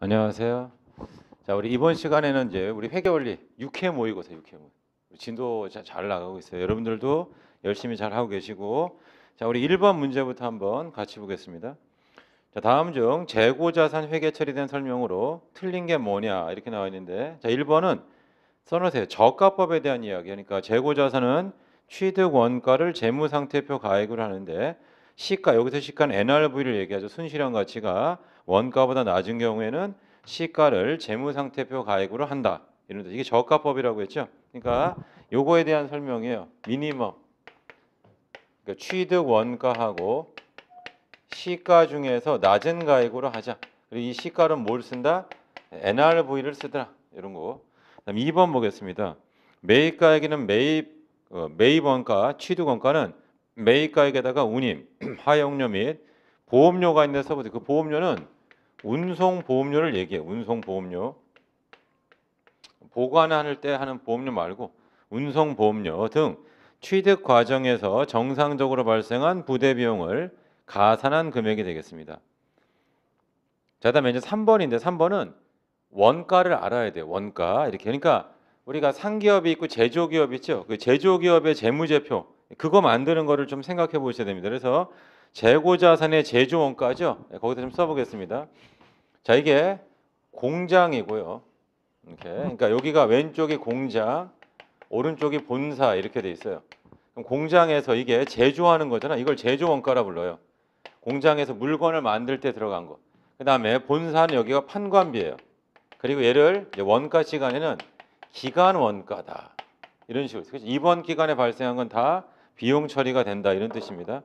안녕하세요. 자, 우리 이번 시간에는 이제 우리 회계 원리 6회 모의고사 6회 모의. 진도 자, 잘 나가고 있어요. 여러분들도 열심히 잘 하고 계시고. 자, 우리 1번 문제부터 한번 같이 보겠습니다. 자, 다음 중 재고 자산 회계 처리된 설명으로 틀린 게 뭐냐 이렇게 나와 있는데 자, 1번은 써 놓으세요. 저가법에 대한 이야기. 그러니까 재고 자산은 취득 원가를 재무 상태표 가액으로 하는데 시가 여기서 시가는 NRV를 얘기하죠. 순실현 가치가 원가보다 낮은 경우에는 시가를 재무상태표 가액으로 한다. 이런 이게 저가법이라고 했죠. 그러니까 요거에 대한 설명이에요. 미니멈. 그러니까 취득 원가하고 시가 중에서 낮은 가액으로 하자. 그리고 이 시가는 뭘 쓴다? NRV를 쓰더라. 이런 거. 그다음 2번 보겠습니다. 매입가액에는 매입 어, 매입 원가, 취득 원가는 매입가액에다가 운임, 화역료및 보험료가 있는데 써보세요. 그 보험료는 운송 보험료를 얘기해. 운송 보험료. 보관할 때 하는 보험료 말고 운송 보험료 등 취득 과정에서 정상적으로 발생한 부대 비용을 가산한 금액이 되겠습니다. 자, 다음에 이제 3번인데 3번은 원가를 알아야 돼요. 원가. 이렇게. 그러니까 우리가 상기업이 있고 제조기업이 있죠. 그 제조기업의 재무제표 그거 만드는 거를 좀 생각해 보셔야 됩니다. 그래서 재고자산의 제조원가죠. 예, 거기서 좀 써보겠습니다. 자 이게 공장이고요. 이렇게 그러니까 여기가 왼쪽이 공장, 오른쪽이 본사 이렇게 돼 있어요. 그럼 공장에서 이게 제조하는 거잖아. 이걸 제조원가라 불러요. 공장에서 물건을 만들 때 들어간 거. 그 다음에 본사는 여기가 판관비예요. 그리고 얘를 이제 원가 시간에는 기간 원가다. 이런 식으로. 그래서 이번 기간에 발생한 건다 비용 처리가 된다 이런 뜻입니다.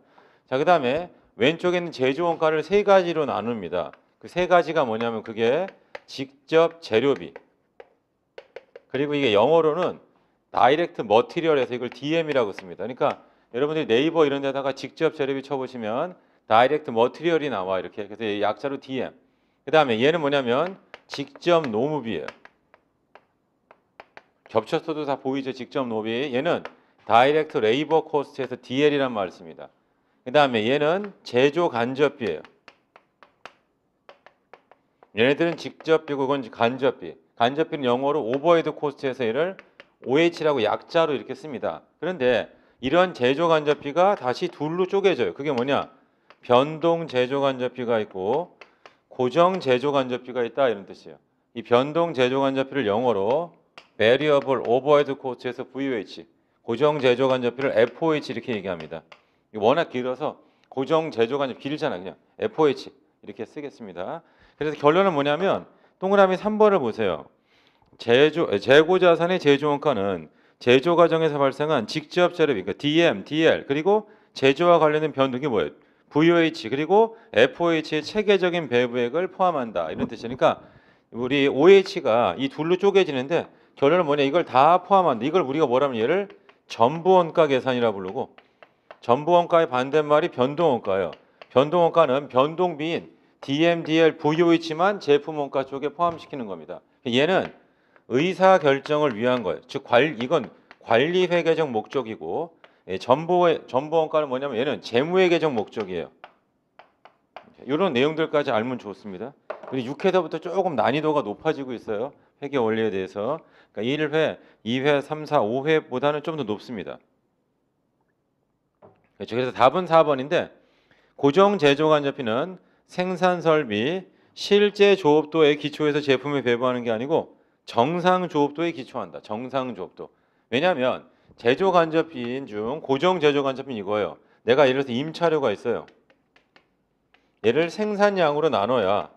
자, 그다음에 왼쪽에는 제조 원가를 세 가지로 나눕니다. 그 세 가지가 뭐냐면 그게 직접 재료비. 그리고 이게 영어로는 다이렉트 머티리얼에서 이걸 DM이라고 씁니다. 그러니까 여러분들이 네이버 이런 데다가 직접 재료비 쳐 보시면 다이렉트 머티리얼이 나와 이렇게. 그래서 약자로 DM. 그다음에 얘는 뭐냐면 직접 노무비예요. 겹쳤어도 다 보이죠. 직접 노비. 얘는 다이렉트 레이버 코스트에서 DL이란 말을 씁니다. 그 다음에 얘는 제조 간접비예요. 얘네들은 직접비고 이건 간접비. 간접비는 영어로 오버헤드 코스트에서 얘를 OH라고 약자로 이렇게 씁니다. 그런데 이런 제조 간접비가 다시 둘로 쪼개져요. 그게 뭐냐? 변동 제조 간접비가 있고 고정 제조 간접비가 있다 이런 뜻이에요. 이 변동 제조 간접비를 영어로 variable overhead cost에서 VOH 고정 제조 간접비를 FOH 이렇게 얘기합니다. 워낙 길어서 고정 제조 간접 길잖아 그냥 FOH 이렇게 쓰겠습니다. 그래서 결론은 뭐냐면 동그라미 3번을 보세요. 제조 재고 자산의 제조 원가는 제조 과정에서 발생한 직접 재료 그러니까 DM, DL 그리고 제조와 관련된 변동이 뭐예요? VOH 그리고 FOH의 체계적인 배부액을 포함한다 이런 뜻이니까 우리 OH가 이 둘로 쪼개지는데 결론은 뭐냐 이걸 다 포함한다 이걸 우리가 뭐라면 얘를 전부원가 계산이라 부르고 전부원가의 반대말이 변동원가예요. 변동원가는 변동비인 DMDL 부요이치만 제품원가 쪽에 포함시키는 겁니다. 얘는 의사결정을 위한 거예요. 즉 이건 관리회계적 목적이고 예, 전보의, 전보원가는 뭐냐면 얘는 재무회계적 목적이에요. 이런 내용들까지 알면 좋습니다. 6회부터 조금 난이도가 높아지고 있어요. 회계 원리에 대해서 그러니까 1회, 2회, 3, 4, 5회보다는 좀 더 높습니다. 그렇죠. 그래서 답은 4번인데 고정 제조관 잡히는 생산 설비 실제 조업도의 기초에서 제품을 배부하는 게 아니고 정상 조업도에 기초한다. 정상 조업도. 왜냐하면 제조 간접비인 중 고정 제조 간접비 이거예요. 내가 예를 들어서 임차료가 있어요. 얘를 생산량으로 나눠야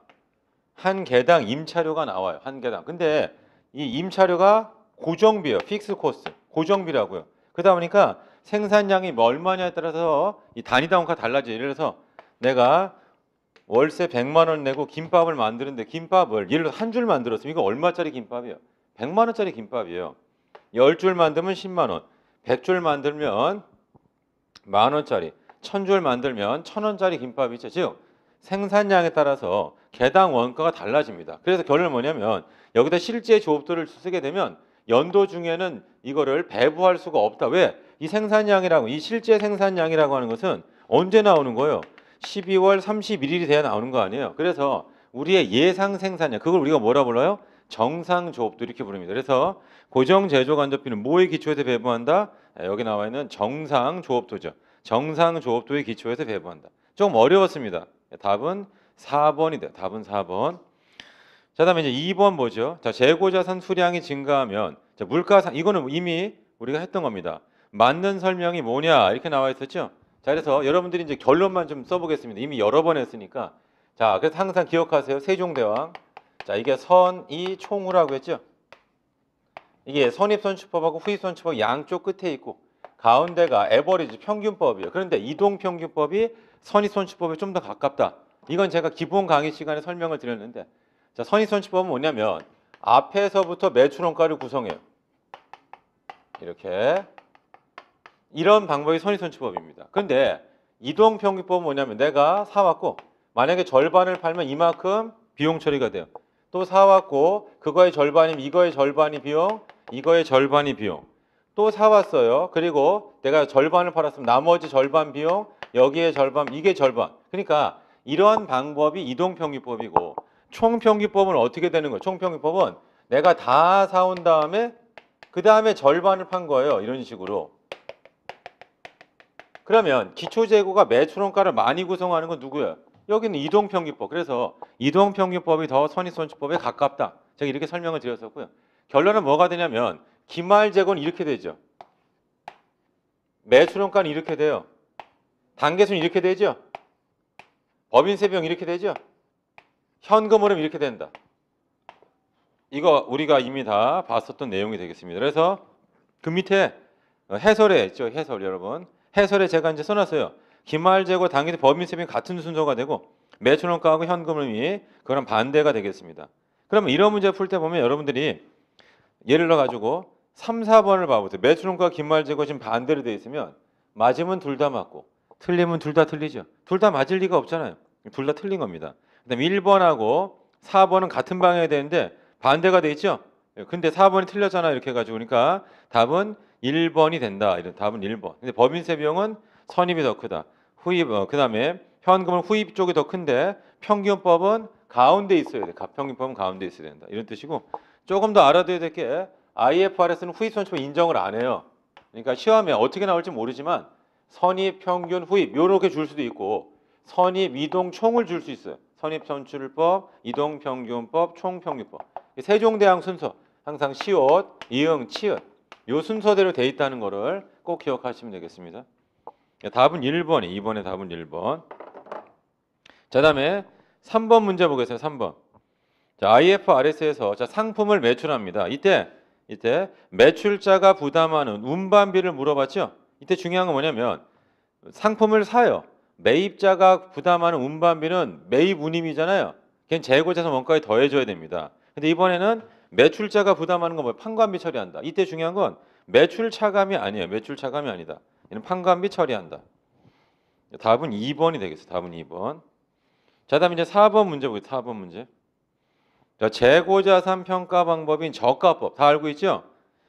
한 개당 임차료가 나와요. 한 개당. 근데 이 임차료가 고정비예요. 픽스 코스 고정비라고요. 그러다 보니까 생산량이 뭐 얼마냐에 따라서 이 단위 단가가 달라져요. 예를 들어서 내가 월세 100만 원 내고 김밥을 만드는데 김밥을 예를 들어 한줄 만들었으면 이거 얼마짜리 김밥이에요? 100만 원짜리 김밥이에요. 10줄 만들면 10만 원. 100줄 만들면 만 원짜리. 1000줄 만들면 1000원짜리 김밥이죠. 즉 생산량에 따라서 개당 원가가 달라집니다. 그래서 결론은 뭐냐면 여기다 실제 조업도를 쓰게 되면 연도 중에는 이거를 배부할 수가 없다. 왜? 이 생산량이라고 이 실제 생산량이라고 하는 것은 언제 나오는 거예요? 12월 31일이 돼야 나오는 거 아니에요. 그래서 우리의 예상 생산량 그걸 우리가 뭐라 불러요? 정상 조업도 이렇게 부릅니다. 그래서 고정 제조 간접비는 뭐의 기초에서 배부한다? 네, 여기 나와 있는 정상 조업도죠. 정상 조업도의 기초에서 배부한다. 조금 어려웠습니다. 예, 답은 4번이 돼요. 답은 4번. 자, 다음에 이제 2번 뭐죠? 자, 재고자산 수량이 증가하면 자, 물가상 이거는 이미 우리가 했던 겁니다. 맞는 설명이 뭐냐 이렇게 나와 있었죠. 자, 그래서 여러분들이 이제 결론만 좀 써보겠습니다. 이미 여러 번 했으니까 자, 그래서 항상 기억하세요. 세종대왕. 자, 이게 선이 총후라고 했죠. 이게 선입선출법하고 후입선출법 양쪽 끝에 있고 가운데가 에버리지 평균법이에요. 그런데 이동평균법이 선입손치법에 좀 더 가깝다. 이건 제가 기본 강의 시간에 설명을 드렸는데 자, 선입손치법은 뭐냐면 앞에서부터 매출원가를 구성해요. 이렇게 이런 방법이 선입손치법입니다. 그런데 이동평균법은 뭐냐면 내가 사왔고 만약에 절반을 팔면 이만큼 비용 처리가 돼요. 또 사왔고 그거의 절반이 이거의 절반이 비용 이거의 절반이 비용 또 사왔어요. 그리고 내가 절반을 팔았으면 나머지 절반 비용 여기에 절반, 이게 절반. 그러니까 이러한 방법이 이동평균법이고 총평균법은 어떻게 되는 거예요? 총평균법은 내가 다 사온 다음에 그 다음에 절반을 판 거예요. 이런 식으로. 그러면 기초재고가 매출원가를 많이 구성하는 건 누구예요? 여기는 이동평균법. 그래서 이동평균법이 더 선입선출법에 가깝다. 제가 이렇게 설명을 드렸었고요. 결론은 뭐가 되냐면 기말재고는 이렇게 되죠. 매출원가는 이렇게 돼요. 단계수는 이렇게 되죠. 법인세 비용 이렇게 되죠. 현금 흐름 이렇게 된다. 이거 우리가 이미 다 봤었던 내용이 되겠습니다. 그래서 그 밑에 어, 해설에 있죠. 해설 여러분. 해설에 제가 이제 써놨어요. 기말재고 당일 법인세 비용 같은 순서가 되고 매출원가하고 현금흐름이 그런 반대가 되겠습니다. 그러면 이런 문제 풀 때 보면 여러분들이 예를 들어 가지고 3, 4번을 봐보세요. 매출원가 기말재고 지금 반대로 되어 있으면 맞으면 둘 다 맞고 틀리면 둘 다 틀리죠. 둘 다 맞을 리가 없잖아요. 둘 다 틀린 겁니다. 그다음 1번하고 4번은 같은 방향이 되는데 반대가 돼 있죠. 예, 근데 4번이 틀렸잖아 이렇게 해가지고 그러니까 답은 1번이 된다. 이런 답은 1번. 근데 법인세 비용은 선입이 더 크다. 후입 어, 그다음에 현금은 후입 쪽이 더 큰데 평균법은 가운데 있어야 돼. 가평균법은 가운데 있어야 된다. 이런 뜻이고 조금 더 알아둬야 될 게 IFRS는 후입 손실 인정을 안 해요. 그러니까 시험에 어떻게 나올지 모르지만 선입 평균 후입 이렇게줄 수도 있고 선입 이동 총을 줄 수 있어요. 선입 선출법, 이동 평균법, 총 평균법. 세종대왕 순서 항상 시옷, 이응, 치읓 요 순서대로 돼 있다는 거를 꼭 기억하시면 되겠습니다. 예, 답은 1번이 2번의 답은 1번. 자, 다음에 3번 문제 보겠습니다. 3번. 자, IFRS에서 자, 상품을 매출합니다. 이때 이때 매출자가 부담하는 운반비를 물어봤죠? 이때 중요한 건 뭐냐면 상품을 사요. 매입자가 부담하는 운반비는 매입 운임이잖아요. 걘 재고자산 원가에 더해줘야 됩니다. 근데 이번에는 매출자가 부담하는 건 뭐예요? 판관비 처리한다. 이때 중요한 건 매출 차감이 아니에요. 매출 차감이 아니다. 얘는 판관비 처리한다. 답은 2번이 되겠어요. 답은 2번. 자, 다음 이제 4번 문제 보세요 4번 문제. 자, 재고자산 평가 방법인 저가법 다 알고 있죠?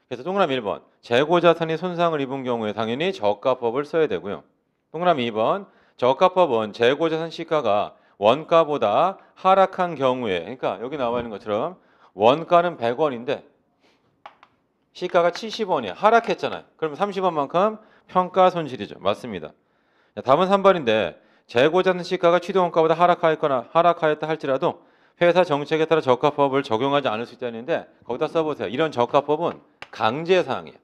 그래서 동그라미 1번. 재고 자산이 손상을 입은 경우에 당연히 저가법을 써야 되고요. 동그라미 2번 저가법은 재고 자산 시가가 원가보다 하락한 경우에 그러니까 여기 나와 있는 것처럼 원가는 100원인데 시가가 7 0원이 하락했잖아요. 그러면 30원만큼 평가 손실이죠. 맞습니다. 답은 3번인데 재고 자산 시가가 취득 원가보다 하락하였거나 하락하였다 할지라도 회사 정책에 따라 저가법을 적용하지 않을 수 있다는데 거기다 써보세요. 이런 저가법은 강제 사항이에요.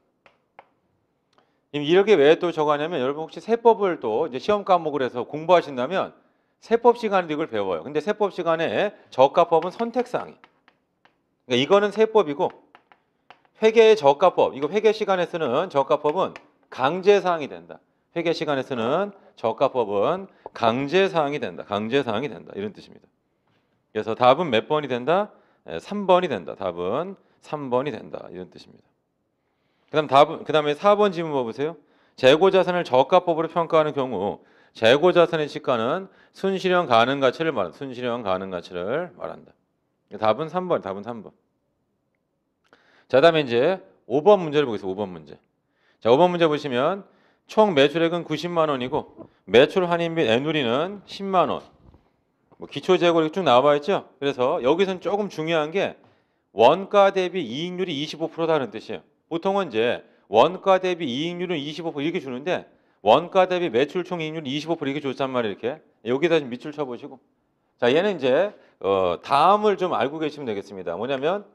이렇게 왜또 저거 하냐면 여러분 혹시 세법을 또 이제 시험 과목을 해서 공부하신다면 세법 시간에도 이걸 배워요. 근데 세법 시간에 저가법은 선택사항이. 그러니까 이거는 세법이고 회계의 저가법, 이거 회계 시간에 쓰는 저가법은 강제사항이 된다. 회계 시간에 쓰는 저가법은 강제사항이 된다. 강제사항이 된다. 이런 뜻입니다. 그래서 답은 몇 번이 된다? 3번이 된다. 답은 3번이 된다. 이런 뜻입니다. 그다음 답 그다음에 4번 질문 봐 보세요. 재고 자산을 저가법으로 평가하는 경우 재고 자산의 시가는 순실현 가능 가치를 말한다. 순실현 가능 가치를 말한다. 답은 3번, 답은 3번. 자, 다음에 이제 5번 문제를 보겠습니다. 5번 문제. 자, 5번 문제 보시면 총 매출액은 90만 원이고 매출 할인 및 애누리는 10만 원. 뭐 기초 재고 이렇게 쭉 나와 있죠? 그래서 여기서는 조금 중요한 게 원가 대비 이익률이 25%다는 뜻이에요. 보통은 이제 원가 대비 이익률은 25% 이렇게 주는데 원가 대비 매출 총 이익률 25% 이렇게 줬단 말이에요. 이렇게 여기다 좀 밑줄 쳐보시고 자 얘는 이제 어, 다음을 좀 알고 계시면 되겠습니다. 뭐냐면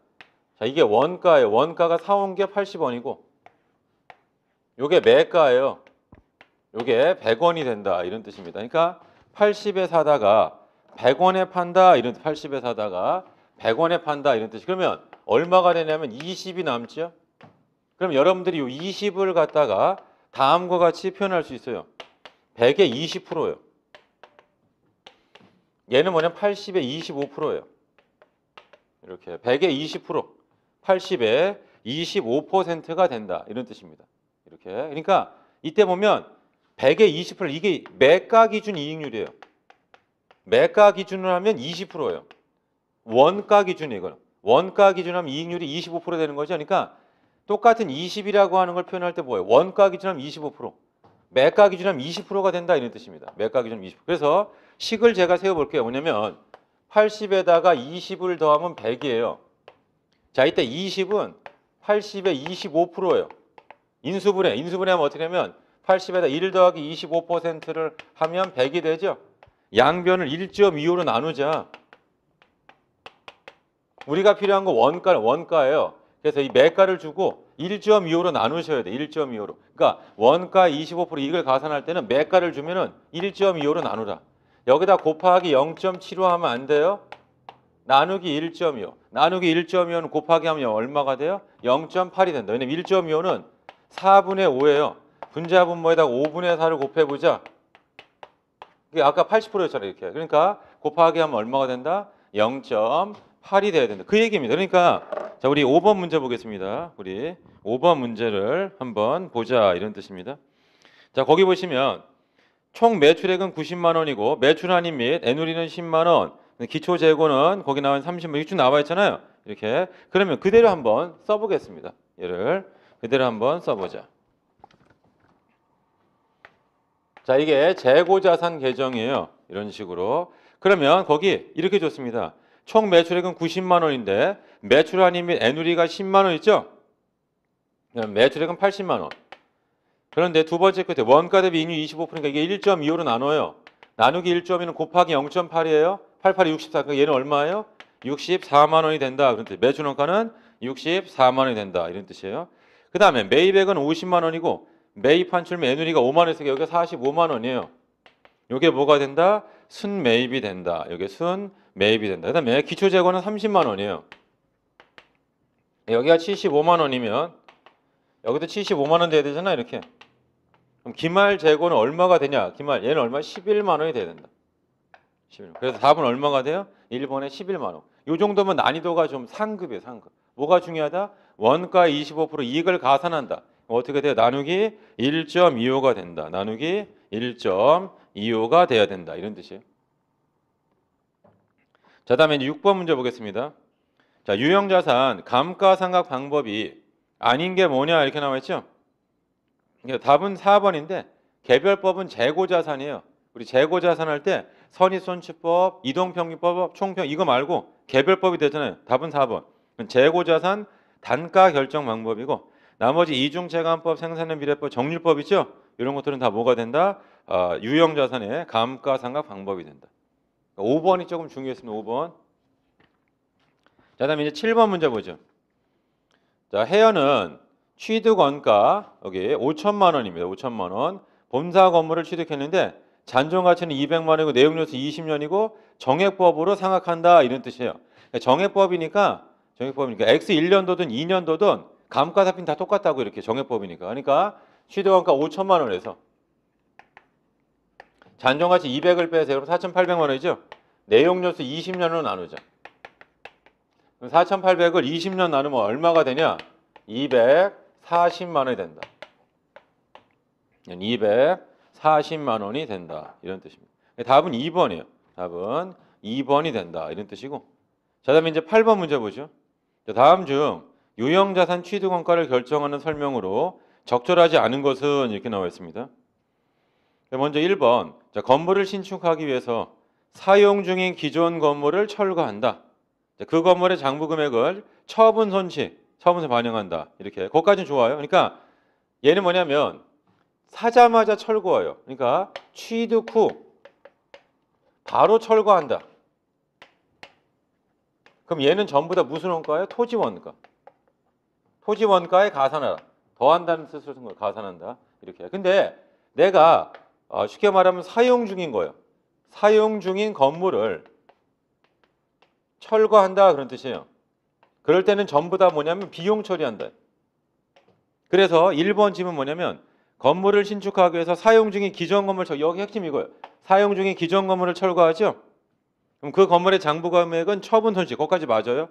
자 이게 원가예요. 원가가 사온 게 80원이고 요게 매가예요. 요게 100원이 된다 이런 뜻입니다. 그러니까 80에 사다가 100원에 판다 이런 80에 사다가 100원에 판다 이런 뜻이 그러면 얼마가 되냐면 20이 남죠 그럼 여러분들이 이 20을 갖다가 다음과 같이 표현할 수 있어요. 100의 20%예요. 얘는 뭐냐면 8 0에 25%예요. 이렇게 100의 20%, 8 0에 25%가 된다. 이런 뜻입니다. 이렇게. 그러니까 이때 보면 100의 20% 이게 매가 기준 이익률이에요. 매가 기준으로 하면 20%예요. 원가 기준이에요. 원가 기준으로 하면 이익률이 25% 되는 거죠. 그러니까 똑같은 20이라고 하는 걸 표현할 때 뭐예요? 원가 기준하면 25%, 매가 기준하면 20%가 된다 이런 뜻입니다. 매가 기준 20%. 그래서 식을 제가 세워볼게요. 뭐냐면 80에다가 20을 더하면 100이에요. 자, 이때 20은 80의 25%예요. 인수분해, 인수분해하면 어떻게 하면 80에다 1 더하기 25%를 하면 100이 되죠. 양변을 1.25로 나누자. 우리가 필요한 건 원가, 원가예요. 그래서 이 매가를 주고 1.25로 나누셔야 돼. 1.25로. 그러니까 원가 25% 이익을 가산할 때는 매가를 주면은 1.25로 나누라. 여기다 곱하기 0.75 하면 안 돼요. 나누기 1.25. 나누기 1.25는 곱하기 하면 얼마가 돼요? 0.8이 된다. 왜냐면 1.25는 4분의 5예요. 분자분모에다가 5분의 4를 곱해보자. 이게 아까 80%였잖아요. 이렇게. 그러니까 곱하기 하면 얼마가 된다? 0.8. 8이 돼야 된다. 그 얘기입니다. 그러니까 자, 우리 5번 문제 보겠습니다. 우리 5번 문제를 한번 보자 이런 뜻입니다. 자, 거기 보시면 총 매출액은 90만 원이고 매출 한입 및 애누리는 10만 원. 기초 재고는 거기 나온 30만 원, 6주 나와 있잖아요. 이렇게. 그러면 그대로 한번 써 보겠습니다. 얘를 그대로 한번 써 보자. 자, 이게 재고 자산 계정이에요. 이런 식으로. 그러면 거기 이렇게 좋습니다. 총 매출액은 90만 원인데 매출 환입 및 애누리가 10만 원 있죠? 매출액은 80만 원. 그런데 두 번째 끝에 원가 대비 인유 25%니까 이게 1.25로 나눠요. 나누기 1.2는 곱하기 0.8이에요. 88이 64. 그러니까 얘는 얼마예요? 64만 원이 된다. 그런 데 매출 원가는 64만 원이 된다. 이런 뜻이에요. 그 다음에 매입액은 50만 원이고 매입 환출매 애누리가 5만 원에서 여기가 45만 원이에요. 이게 뭐가 된다? 순매입이 된다. 이게 순 매입이 된다. 그다음에 기초 재고는 30만 원이에요. 여기가 75만 원이면 여기도 75만 원 돼야 되잖아 이렇게. 그럼 기말 재고는 얼마가 되냐? 기말 얘는 얼마? 11만 원이 돼야 된다. 11만. 그래서 답은 얼마가 돼요? 1번에 11만 원. 이 정도면 난이도가 좀 상급이에요, 상급. 뭐가 중요하다? 원가 25% 이익을 가산한다. 어떻게 돼요? 나누기 1.25가 된다. 나누기 1.25가 돼야 된다. 이런 뜻이에요. 자, 다음에 6번 문제 보겠습니다. 자, 유형 자산 감가상각 방법이 아닌 게 뭐냐 이렇게 나와 있죠? 답은 4번인데 개별법은 재고 자산이에요. 우리 재고 자산 할 때 선입손취법, 이동평균법, 총평 이거 말고 개별법이 되잖아요. 답은 4번. 재고 자산 단가 결정 방법이고 나머지 이중재감법 생산형 비례법, 정률법 있죠? 이런 것들은 다 뭐가 된다? 어, 유형 자산의 감가상각 방법이 된다. 5번이 그러니까 조금 중요했습니다. 5번. 자, 다음에 이제 7번 문제 보죠. 자, 해연은 취득 원가 여기 5천만 원입니다. 5천만 원. 본사 건물을 취득했는데 잔존 가치는 200만 원이고 내용료수 20년이고 정액법으로 상각한다 이런 뜻이에요. 그러니까 정액법이니까 정액법이니까 x 1년도든 2년도든 감가상각다 똑같다고 이렇게 정액법이니까. 그러니까 취득 원가 5천만 원에서 잔존가치 200을 빼세요. 그럼 4,800만 원이죠. 내용료수 20년으로 나누죠 그럼 4,800을 20년 나누면 얼마가 되냐? 240만 원이 된다. 240만 원이 된다. 이런 뜻입니다. 답은 2번이에요. 답은 2번이 된다. 이런 뜻이고. 자, 다음에 이제 8번 문제 보죠. 다음 중 유형자산 취득원가를 결정하는 설명으로 적절하지 않은 것은 이렇게 나와 있습니다. 먼저 1번 자, 건물을 신축하기 위해서 사용 중인 기존 건물을 철거한다. 자, 그 건물의 장부 금액을 처분 손실, 처분서 반영한다. 이렇게 그것까지는 좋아요. 그러니까 얘는 뭐냐면 사자마자 철거해요 그러니까 취득 후 바로 철거한다. 그럼 얘는 전부 다 무슨 원가예요? 토지 원가. 토지 원가에 가산하라. 더한다는 뜻으로 쓴 거예요. 가산한다. 이렇게. 근데 내가 어, 쉽게 말하면 사용 중인 거예요. 사용 중인 건물을 철거한다 그런 뜻이에요. 그럴 때는 전부 다 뭐냐면 비용 처리한다. 그래서 1번 지문 뭐냐면 건물을 신축하기 위해서 사용 중인 기존 건물 철 여기 핵심 이거예요. 사용 중인 기존 건물을 철거하죠. 그럼 그 건물의 장부 금액은 처분 손실 거기까지 맞아요.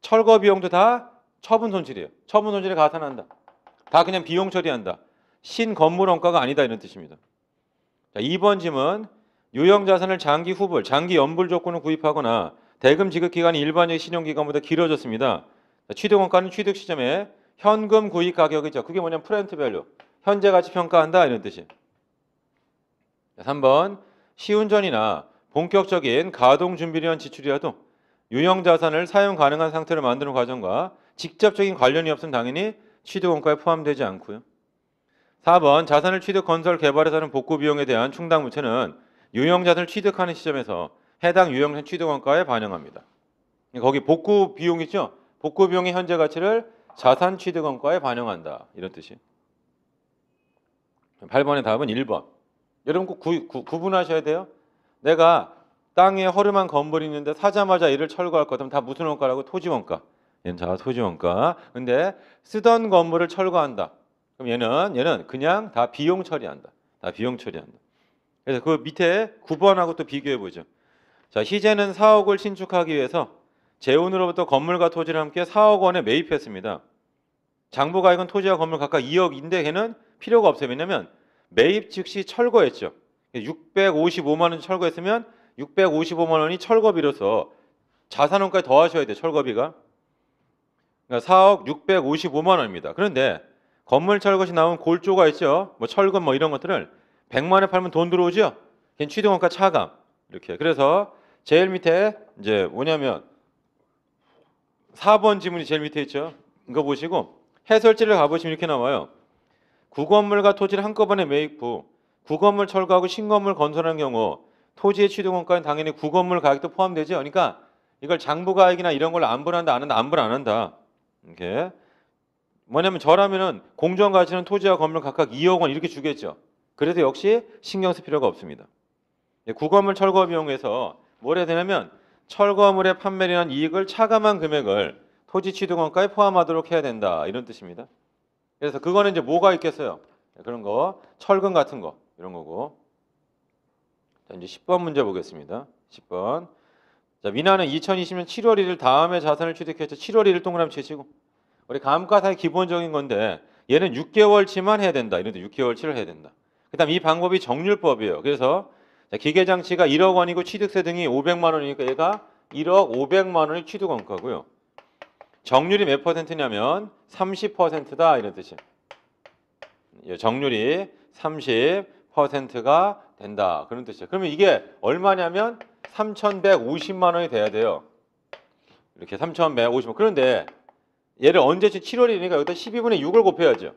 철거 비용도 다 처분 손실이에요. 처분 손실에 가산한다. 다 그냥 비용 처리한다. 신 건물 원가가 아니다 이런 뜻입니다. 자, 2번 짐은 유형 자산을 장기 후불, 장기 연불 조건을 구입하거나 대금 지급 기간이 일반적인 신용기간보다 길어졌습니다. 자, 취득원가는 취득 시점에 현금 구입 가격이죠. 그게 뭐냐면 프렌트 밸류. 현재 가치 평가한다 이런 뜻이. 자, 3번 시운전이나 본격적인 가동 준비를 위한 지출이라도 유형 자산을 사용 가능한 상태로 만드는 과정과 직접적인 관련이 없으면 당연히 취득원가에 포함되지 않고요. 4번 자산을 취득 건설 개발에서는 복구 비용에 대한 충당 부채는 유형 자산을 취득하는 시점에서 해당 유형 자산 취득 원가에 반영합니다. 거기 복구 비용이죠. 복구 비용의 현재 가치를 자산 취득 원가에 반영한다. 이런 뜻이. 8번의 답은 1번. 여러분 꼭 구, 구, 구분하셔야 돼요. 내가 땅에 허름한 건물이 있는데 사자마자 이를 철거할 거면 다 무슨 원가라고 토지 원가. 얘는 자 토지 원가. 근데 쓰던 건물을 철거한다. 그럼 얘는 얘는 그냥 다 비용 처리한다. 다 비용 처리한다. 그래서 그 밑에 9번하고 또 비교해 보죠. 자, 희재는 4억을 신축하기 위해서 재원으로부터 건물과 토지를 함께 4억 원에 매입했습니다. 장부가액은 토지와 건물 각각 2억인데 걔는 필요가 없어요. 왜냐면 매입 즉시 철거했죠. 655만 원 철거했으면 655만 원이 철거비로서 자산원가에 더하셔야 돼. 요 철거비가. 그러니까 4억 655만 원입니다. 그런데 건물 철거시 나온 골조가 있죠. 뭐 철근 뭐 이런 것들을 100만 원에 팔면 돈 들어오죠. 걘 취득원가 차감 이렇게. 그래서 제일 밑에 이제 뭐냐면 4번 지문이 제일 밑에 있죠. 이거 보시고 해설지를 가보시면 이렇게 나와요. 구건물과 토지를 한꺼번에 매입 후 구건물 철거하고 신건물 건설하는 경우 토지의 취득원가는 당연히 구건물 가격도 포함되죠. 그러니까 이걸 장부가액이나 이런 걸로 안분한다 안 한다 안분 안 한다. 이렇게 뭐냐면 저라면은 공정 가치는 토지와 건물 각각 2억 원 이렇게 주겠죠. 그래도 역시 신경 쓸 필요가 없습니다. 예, 구건물 철거 비용에서 뭘 해야 되냐면 철거물의 판매량 이익을 차감한 금액을 토지 취득원가에 포함하도록 해야 된다 이런 뜻입니다. 그래서 그거는 이제 뭐가 있겠어요? 예, 그런 거 철근 같은 거 이런 거고. 자 이제 10번 문제 보겠습니다. 10번. 자 미나는 2020년 7월 1일 다음에 자산을 취득해서 7월 1일 동그라미 치시고 우리 감가상의 기본적인 건데 얘는 6개월치만 해야 된다. 이런데 6개월치를 해야 된다. 그다음 이 방법이 정률법이에요. 그래서 기계 장치가 1억 원이고 취득세 등이 500만 원이니까 얘가 1억 500만 원이 취득 원가고요. 정률이 몇 퍼센트냐면 30%다 이런 뜻이에요. 예, 정률이 30%가 된다. 그런 뜻이에요 그러면 이게 얼마냐면 3,150만 원이 돼야 돼요. 이렇게 3,150만. 원. 그런데 얘를 언제 지 7월이니까 여기다 12분의 6을 곱해야죠.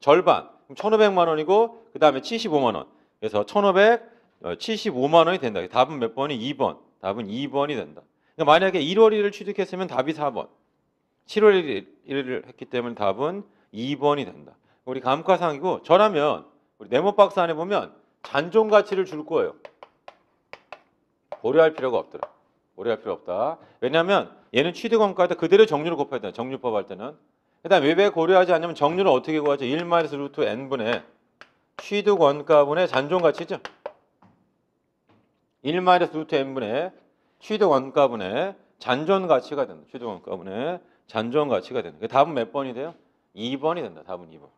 절반. 1,500만 원이고 그 다음에 75만 원. 그래서 1,575만 어, 원이 된다. 답은 몇 번이? 2번. 답은 2번이 된다. 그러니까 만약에 1월 1일을 취득했으면 답이 4번. 7월 1일을 했기 때문에 답은 2번이 된다. 우리 감가상이고 저라면 우리 네모 박스 안에 보면 잔존 가치를 줄 거예요. 고려할 필요가 없더라. 고려할 필요 없다. 왜냐하면 얘는 취득원가에다 그대로 정률을 곱해야 돼. 정률법 할 때는. 일단 외배 고려하지 않으면 정률을 어떻게 구하죠? 1마이너스 루트 n분의 취득원가분의 잔존가치죠. 1마이너스 루트 n분의 취득원가분의 잔존가치가 된다. 취득원가분의 잔존가치가 된다. 그 답은 몇 번이 돼요? 2번이 된다. 답은 2번.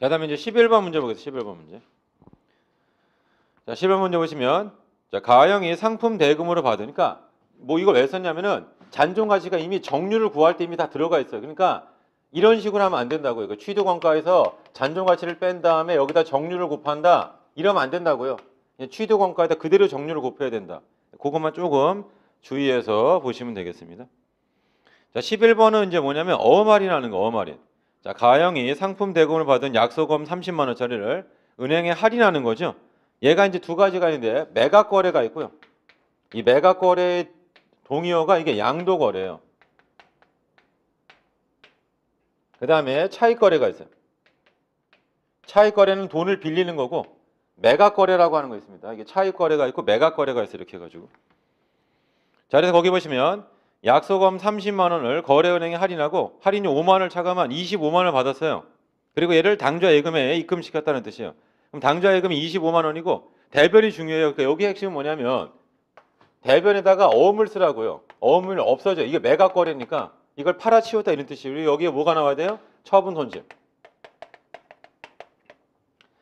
그 다음에 이제 11번 문제 보겠습니다. 11번 문제. 자, 11번 문제 보시면 자, 가영이 상품 대금으로 받으니까 뭐 이걸 왜 썼냐면은 잔존 가치가 이미 정류를 구할 때 이미 다 들어가 있어요. 그러니까 이런 식으로 하면 안 된다고요. 그 취득 원가에서 잔존 가치를 뺀 다음에 여기다 정류를 곱한다. 이러면 안 된다고요. 취득 원가에다 그대로 정류를 곱해야 된다. 그것만 조금 주의해서 보시면 되겠습니다. 자, 11번은 이제 뭐냐면 어말이라는 거, 어말인 자, 가영이 상품 대금을 받은 약소금 30만 원짜리를 은행에 할인하는 거죠. 얘가 이제 두 가지가 있는데 매각 거래가 있고요. 이 매각 거래의 동의어가 이게 양도 거래예요. 그 다음에 차익 거래가 있어요. 차익 거래는 돈을 빌리는 거고 매각 거래라고 하는 거 있습니다. 이게 차익 거래가 있고 매각 거래가 있어요. 이렇게 해가지고. 자, 그래서 거기 보시면 약소금 30만 원을 거래은행에 할인하고 할인이 5만 원을 차감한 25만 원을 받았어요. 그리고 얘를 당좌 예금에 입금시켰다는 뜻이에요. 그럼 당좌예금이 25만 원이고 대변이 중요해요. 그러니까 여기 핵심은 뭐냐면 대변에다가 어음을 쓰라고요. 어음을 없어져. 이게 매각거래니까 이걸 팔아치웠다 이런 뜻이에요. 여기에 뭐가 나와야 돼요? 처분 손실.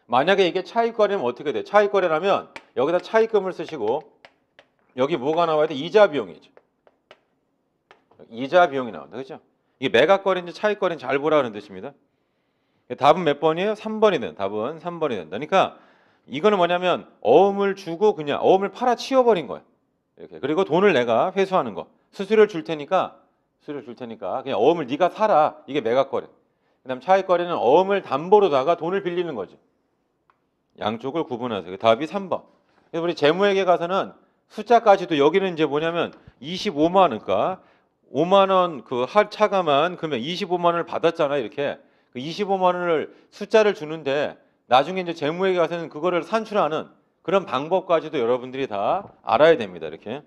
만약에 이게 차익거래면 어떻게 돼? 요 차익거래라면 여기다 차익금을 쓰시고 여기 뭐가 나와야 돼? 이자 비용이죠. 이자 비용이 나온다. 그렇죠? 이게 매각거래인지 차익거래인지 잘 보라는 뜻입니다. 예, 답은 몇 번이에요? 3번이든 답은 3번이든 그러니까 이거는 뭐냐면 어음을 주고 그냥 어음을 팔아 치워버린 거예요. 이렇게 그리고 돈을 내가 회수하는 거 수수료를 줄 테니까 수수료를 줄 테니까 그냥 어음을 네가 사라 이게 매각거래. 그다음 차익거래는 어음을 담보로다가 돈을 빌리는 거지. 양쪽을 구분하세요. 답이 3번. 그래서 우리 재무에게 가서는 숫자까지도 여기는 이제 뭐냐면 25만 원까 5만 원그 차감한 금액 25만 원을 받았잖아 이렇게. 그 25만 원을 숫자를 주는데 나중에 이제 재무회계 가서는 그거를 산출하는 그런 방법까지도 여러분들이 다 알아야 됩니다. 이렇게.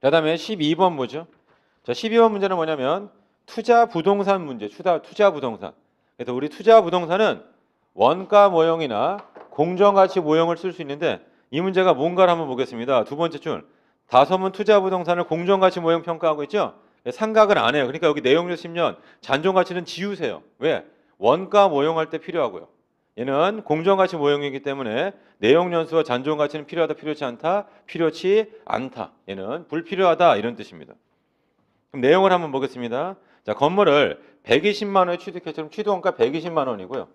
그다음에 12번 뭐죠? 자, 12번 문제는 뭐냐면 투자 부동산 문제. 투자 투자 부동산. 그래서 우리 투자 부동산은 원가 모형이나 공정 가치 모형을 쓸 수 있는데 이 문제가 뭔가를 한번 보겠습니다. 두 번째 줄. 다섯은 투자 부동산을 공정 가치 모형 평가하고 있죠? 상각을안 네, 해요. 그러니까 여기 내용료 10년 잔존 가치는 지우세요. 왜? 원가 모형할 때 필요하고요. 얘는 공정가치 모형이기 때문에 내용연수와 잔존가치는 필요하다, 필요치 않다, 필요치 않다. 얘는 불필요하다 이런 뜻입니다. 그럼 내용을 한번 보겠습니다. 자, 건물을 120만 원에 취득했지만 취득원가 120만 원이고요.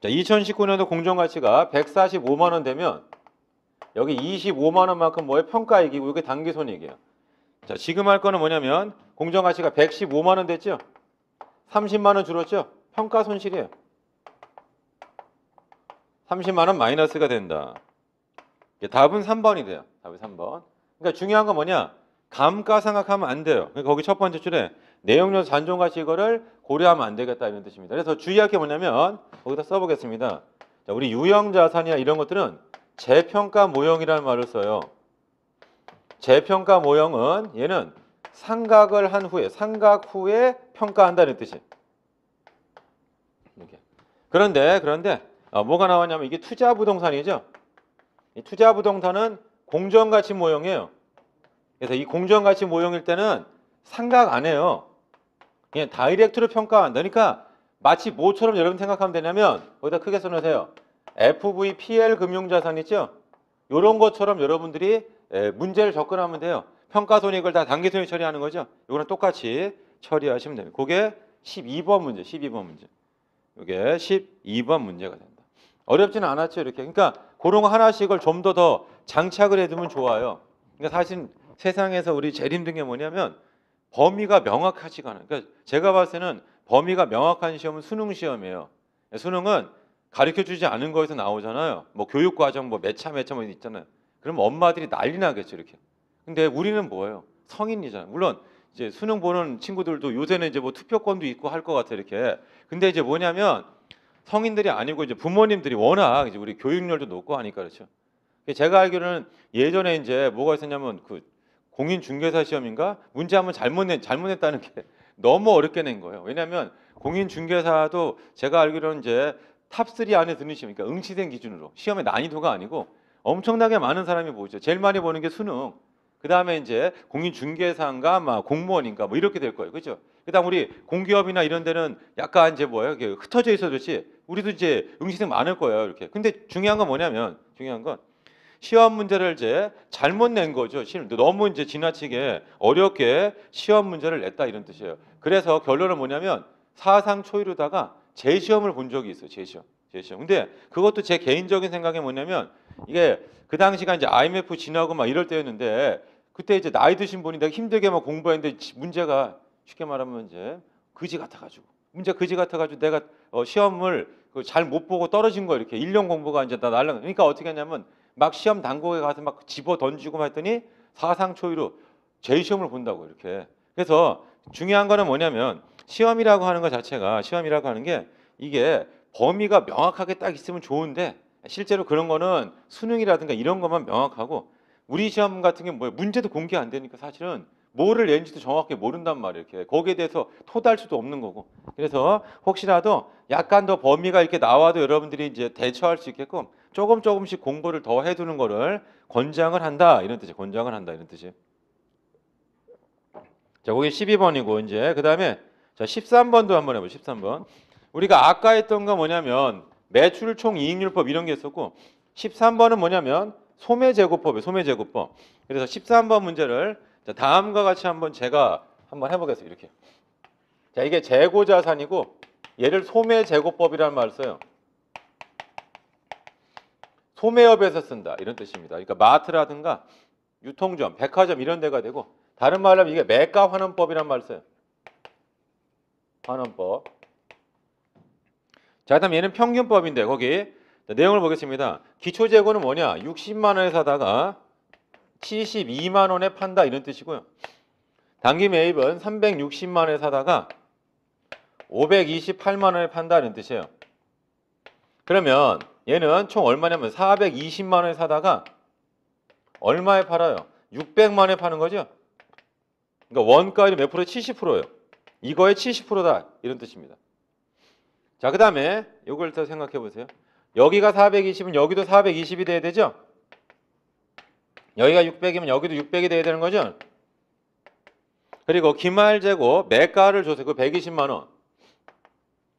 자, 2019년도 공정가치가 145만 원 되면 여기 25만 원만큼 뭐에 평가이익이고 이게 단기손익이에요. 자, 지금 할 거는 뭐냐면 공정 가치가 115만 원 됐죠? 30만 원 줄었죠? 평가 손실이에요. 30만 원 마이너스가 된다. 답은 3번이 돼요. 답은 3번. 그러니까 중요한 건 뭐냐? 감가상각하면 안 돼요. 그러니까 거기 첫 번째 줄에 내용료 잔존 가치 이거를 고려하면 안 되겠다 이런 뜻입니다. 그래서 주의할 게 뭐냐면 거기다 써보겠습니다. 자, 우리 유형 자산이나 이런 것들은 재평가 모형이라는 말을 써요. 재평가 모형은 얘는 상각을한 후에 상각 후에 평가한다는 뜻이. 이렇게. 그런데 그런데 어, 뭐가 나왔냐면 이게 투자 부동산이죠. 이 투자 부동산은 공정 가치 모형이에요. 그래서 이 공정 가치 모형일 때는 상각안 해요. 그냥 다이렉트로 평가한다니까 그러니까 마치 뭐처럼 여러분 생각하면 되냐면 거기다 크게 써놓으세요. FVPL 금융자산 있죠? 이런 것처럼 여러분들이 예, 문제를 접근하면 돼요. 평가 손익을 다 단기 손익 처리하는 거죠. 이거랑 똑같이 처리하시면 됩니다. 그게 12번 문제, 12번 문제. 이게 12번 문제가 된다. 어렵지는 않았죠, 이렇게. 그러니까 그런 거 하나씩을 좀 더 더 장착을 해두면 좋아요. 그러니까 사실 세상에서 우리 제일 힘든 게 뭐냐면 범위가 명확하지가 않아요. 그러니까 제가 봤을 때는 범위가 명확한 시험은 수능 시험이에요. 수능은 가르쳐 주지 않은 거에서 나오잖아요. 뭐 교육 과정 뭐 매차 매차 뭐 있잖아요. 그럼 엄마들이 난리 나겠죠 이렇게. 근데 우리는 뭐예요? 성인이잖아요. 물론 이제 수능 보는 친구들도 요새는 이제 뭐 투표권도 있고 할 것 같아 이렇게. 근데 이제 뭐냐면 성인들이 아니고 이제 부모님들이 워낙 이제 우리 교육열도 높고 하니까 그렇죠. 제가 알기로는 예전에 이제 뭐가 있었냐면 그 공인 중개사 시험인가 문제 한번 잘못 낸 잘못했다는 게 너무 어렵게 낸 거예요. 왜냐하면 공인 중개사도 제가 알기로는 이제 탑3 안에 드는 시험이니까 그러니까 응시된 기준으로 시험의 난이도가 아니고 엄청나게 많은 사람이 보죠. 이 제일 많이 보는 게 수능. 그 다음에 이제 공인중개사인가 막 뭐 공무원인가 뭐 이렇게 될 거예요. 그죠? 그 다음 우리 공기업이나 이런 데는 약간 이제 뭐예요? 이렇게 흩어져 있어 도지 우리도 이제 응시생 많을 거예요. 이렇게. 근데 중요한 건 뭐냐면 중요한 건 시험 문제를 이제 잘못 낸 거죠. 너무 이제 지나치게 어렵게 시험 문제를 냈다 이런 뜻이에요. 그래서 결론은 뭐냐면 사상 초이로다가 재시험을 본 적이 있어요. 재시험. 계시죠. 근데 그것도 제 개인적인 생각이 뭐냐면 이게 그 당시가 이제 IMF 지나고 막 이럴 때였는데 그때 이제 나이 드신 분이 내가 힘들게 막 공부했는데 문제가 쉽게 말하면 이제 그지 같아가지고 문제 그지 같아가지고 내가 어, 시험을 그 잘 못 보고 떨어진 거 이렇게 1년 공부가 이제 다 날라 그러니까 어떻게 했냐면 막 시험 당국에 가서 막 집어 던지고 했더니 사상 초유로 재시험을 본다고 이렇게 그래서 중요한 거는 뭐냐면 시험이라고 하는 것 자체가 시험이라고 하는 게 이게 범위가 명확하게 딱 있으면 좋은데 실제로 그런 거는 수능이라든가 이런 것만 명확하고 우리 시험 같은 게 뭐야 문제도 공개 안 되니까 사실은 뭐를 낸지도 정확히 모른단 말이에요. 이렇게 거기에 대해서 토달 수도 없는 거고. 그래서 혹시라도 약간 더 범위가 이렇게 나와도 여러분들이 이제 대처할 수 있게끔 조금 조금씩 공부를 더 해두는 거를 권장을 한다 이런 뜻이 권장을 한다 이런 뜻이. 자, 거기 12번이고 이제 그 다음에 자 13번도 한번 해보죠. 13번. 우리가 아까 했던 거 뭐냐면 매출 총 이익률법 이런 게 있었고 13번은 뭐냐면 소매 제고법이에요. 소매 제고법. 그래서 13번 문제를 다음과 같이 한번 제가 한번 해보겠습니다. 이렇게. 자, 이게 재고 자산이고 얘를 소매 제고법이라는 말을 써요. 소매업에서 쓴다 이런 뜻입니다. 그러니까 마트라든가 유통점, 백화점 이런 데가 되고 다른 말로 하면 이게 매가 환원법이란 말을 써요. 환원법. 자, 그다음 얘는 평균법인데 거기 내용을 보겠습니다. 기초 재고는 뭐냐? 60만 원에 사다가 72만 원에 판다 이런 뜻이고요. 단기 매입은 360만 원에 사다가 528만 원에 판다 이런 뜻이에요. 그러면 얘는 총 얼마냐면 420만 원에 사다가 얼마에 팔아요? 600만 원에 파는 거죠. 그러니까 원가율이 몇 프로? 70%예요. 이거의 70%다 이런 뜻입니다. 자, 그 다음에 이걸 더 생각해 보세요. 여기가 420은 여기도 420이 돼야 되죠? 여기가 600이면 여기도 600이 돼야 되는 거죠? 그리고 기말 재고 매가를 줘서 그 120만 원.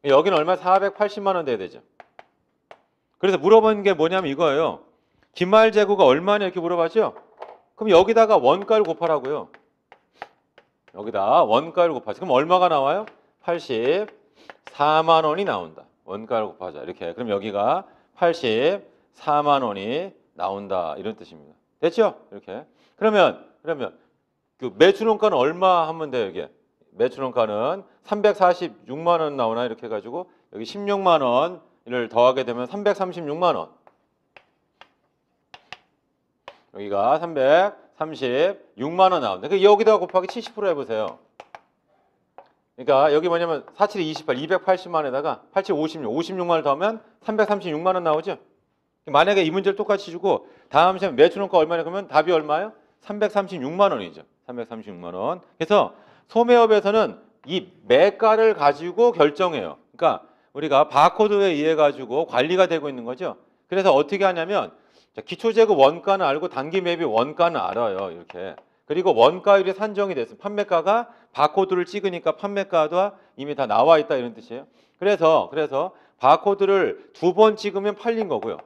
여기는 얼마? 480만 원 돼야 되죠. 그래서 물어본 게 뭐냐면 이거예요. 기말 재고가 얼마냐 이렇게 물어봤죠? 그럼 여기다가 원가를 곱하라고요. 여기다 원가를 곱하죠 그럼 얼마가 나와요? 80 4만 원이 나온다. 원가를 곱하자. 이렇게. 그럼 여기가 84만 원이 나온다. 이런 뜻입니다. 됐죠? 이렇게. 그러면 그러면 그 매출 원가는 얼마 하면 돼요, 이게? 매출 원가는 346만 원 나오나 이렇게 해 가지고 여기 16만 원을 더하게 되면 336만 원. 여기가 336만 원 나옵니다. 그 여기다가 곱하기 70% 해보세요. 그러니까 여기 뭐냐면 47이 28, 280만에다가 87 56, 56만을 더하면 336만 원 나오죠. 만약에 이 문제를 똑같이 주고 다음 시험 매출원가 얼마냐 그러면 답이 얼마예요? 336만 원이죠. 336만 원. 그래서 소매업에서는 이 매가를 가지고 결정해요. 그러니까 우리가 바코드에 의해 가지고 관리가 되고 있는 거죠. 그래서 어떻게 하냐면 기초제고 원가는 알고 단기 매비 원가는 알아요. 이렇게. 그리고 원가율이 산정이 됐습니 판매가가 바코드를 찍으니까 판매가도 이미 다 나와 있다 이런 뜻이에요. 그래서 그래서 바코드를 두 번 찍으면 팔린 거고요.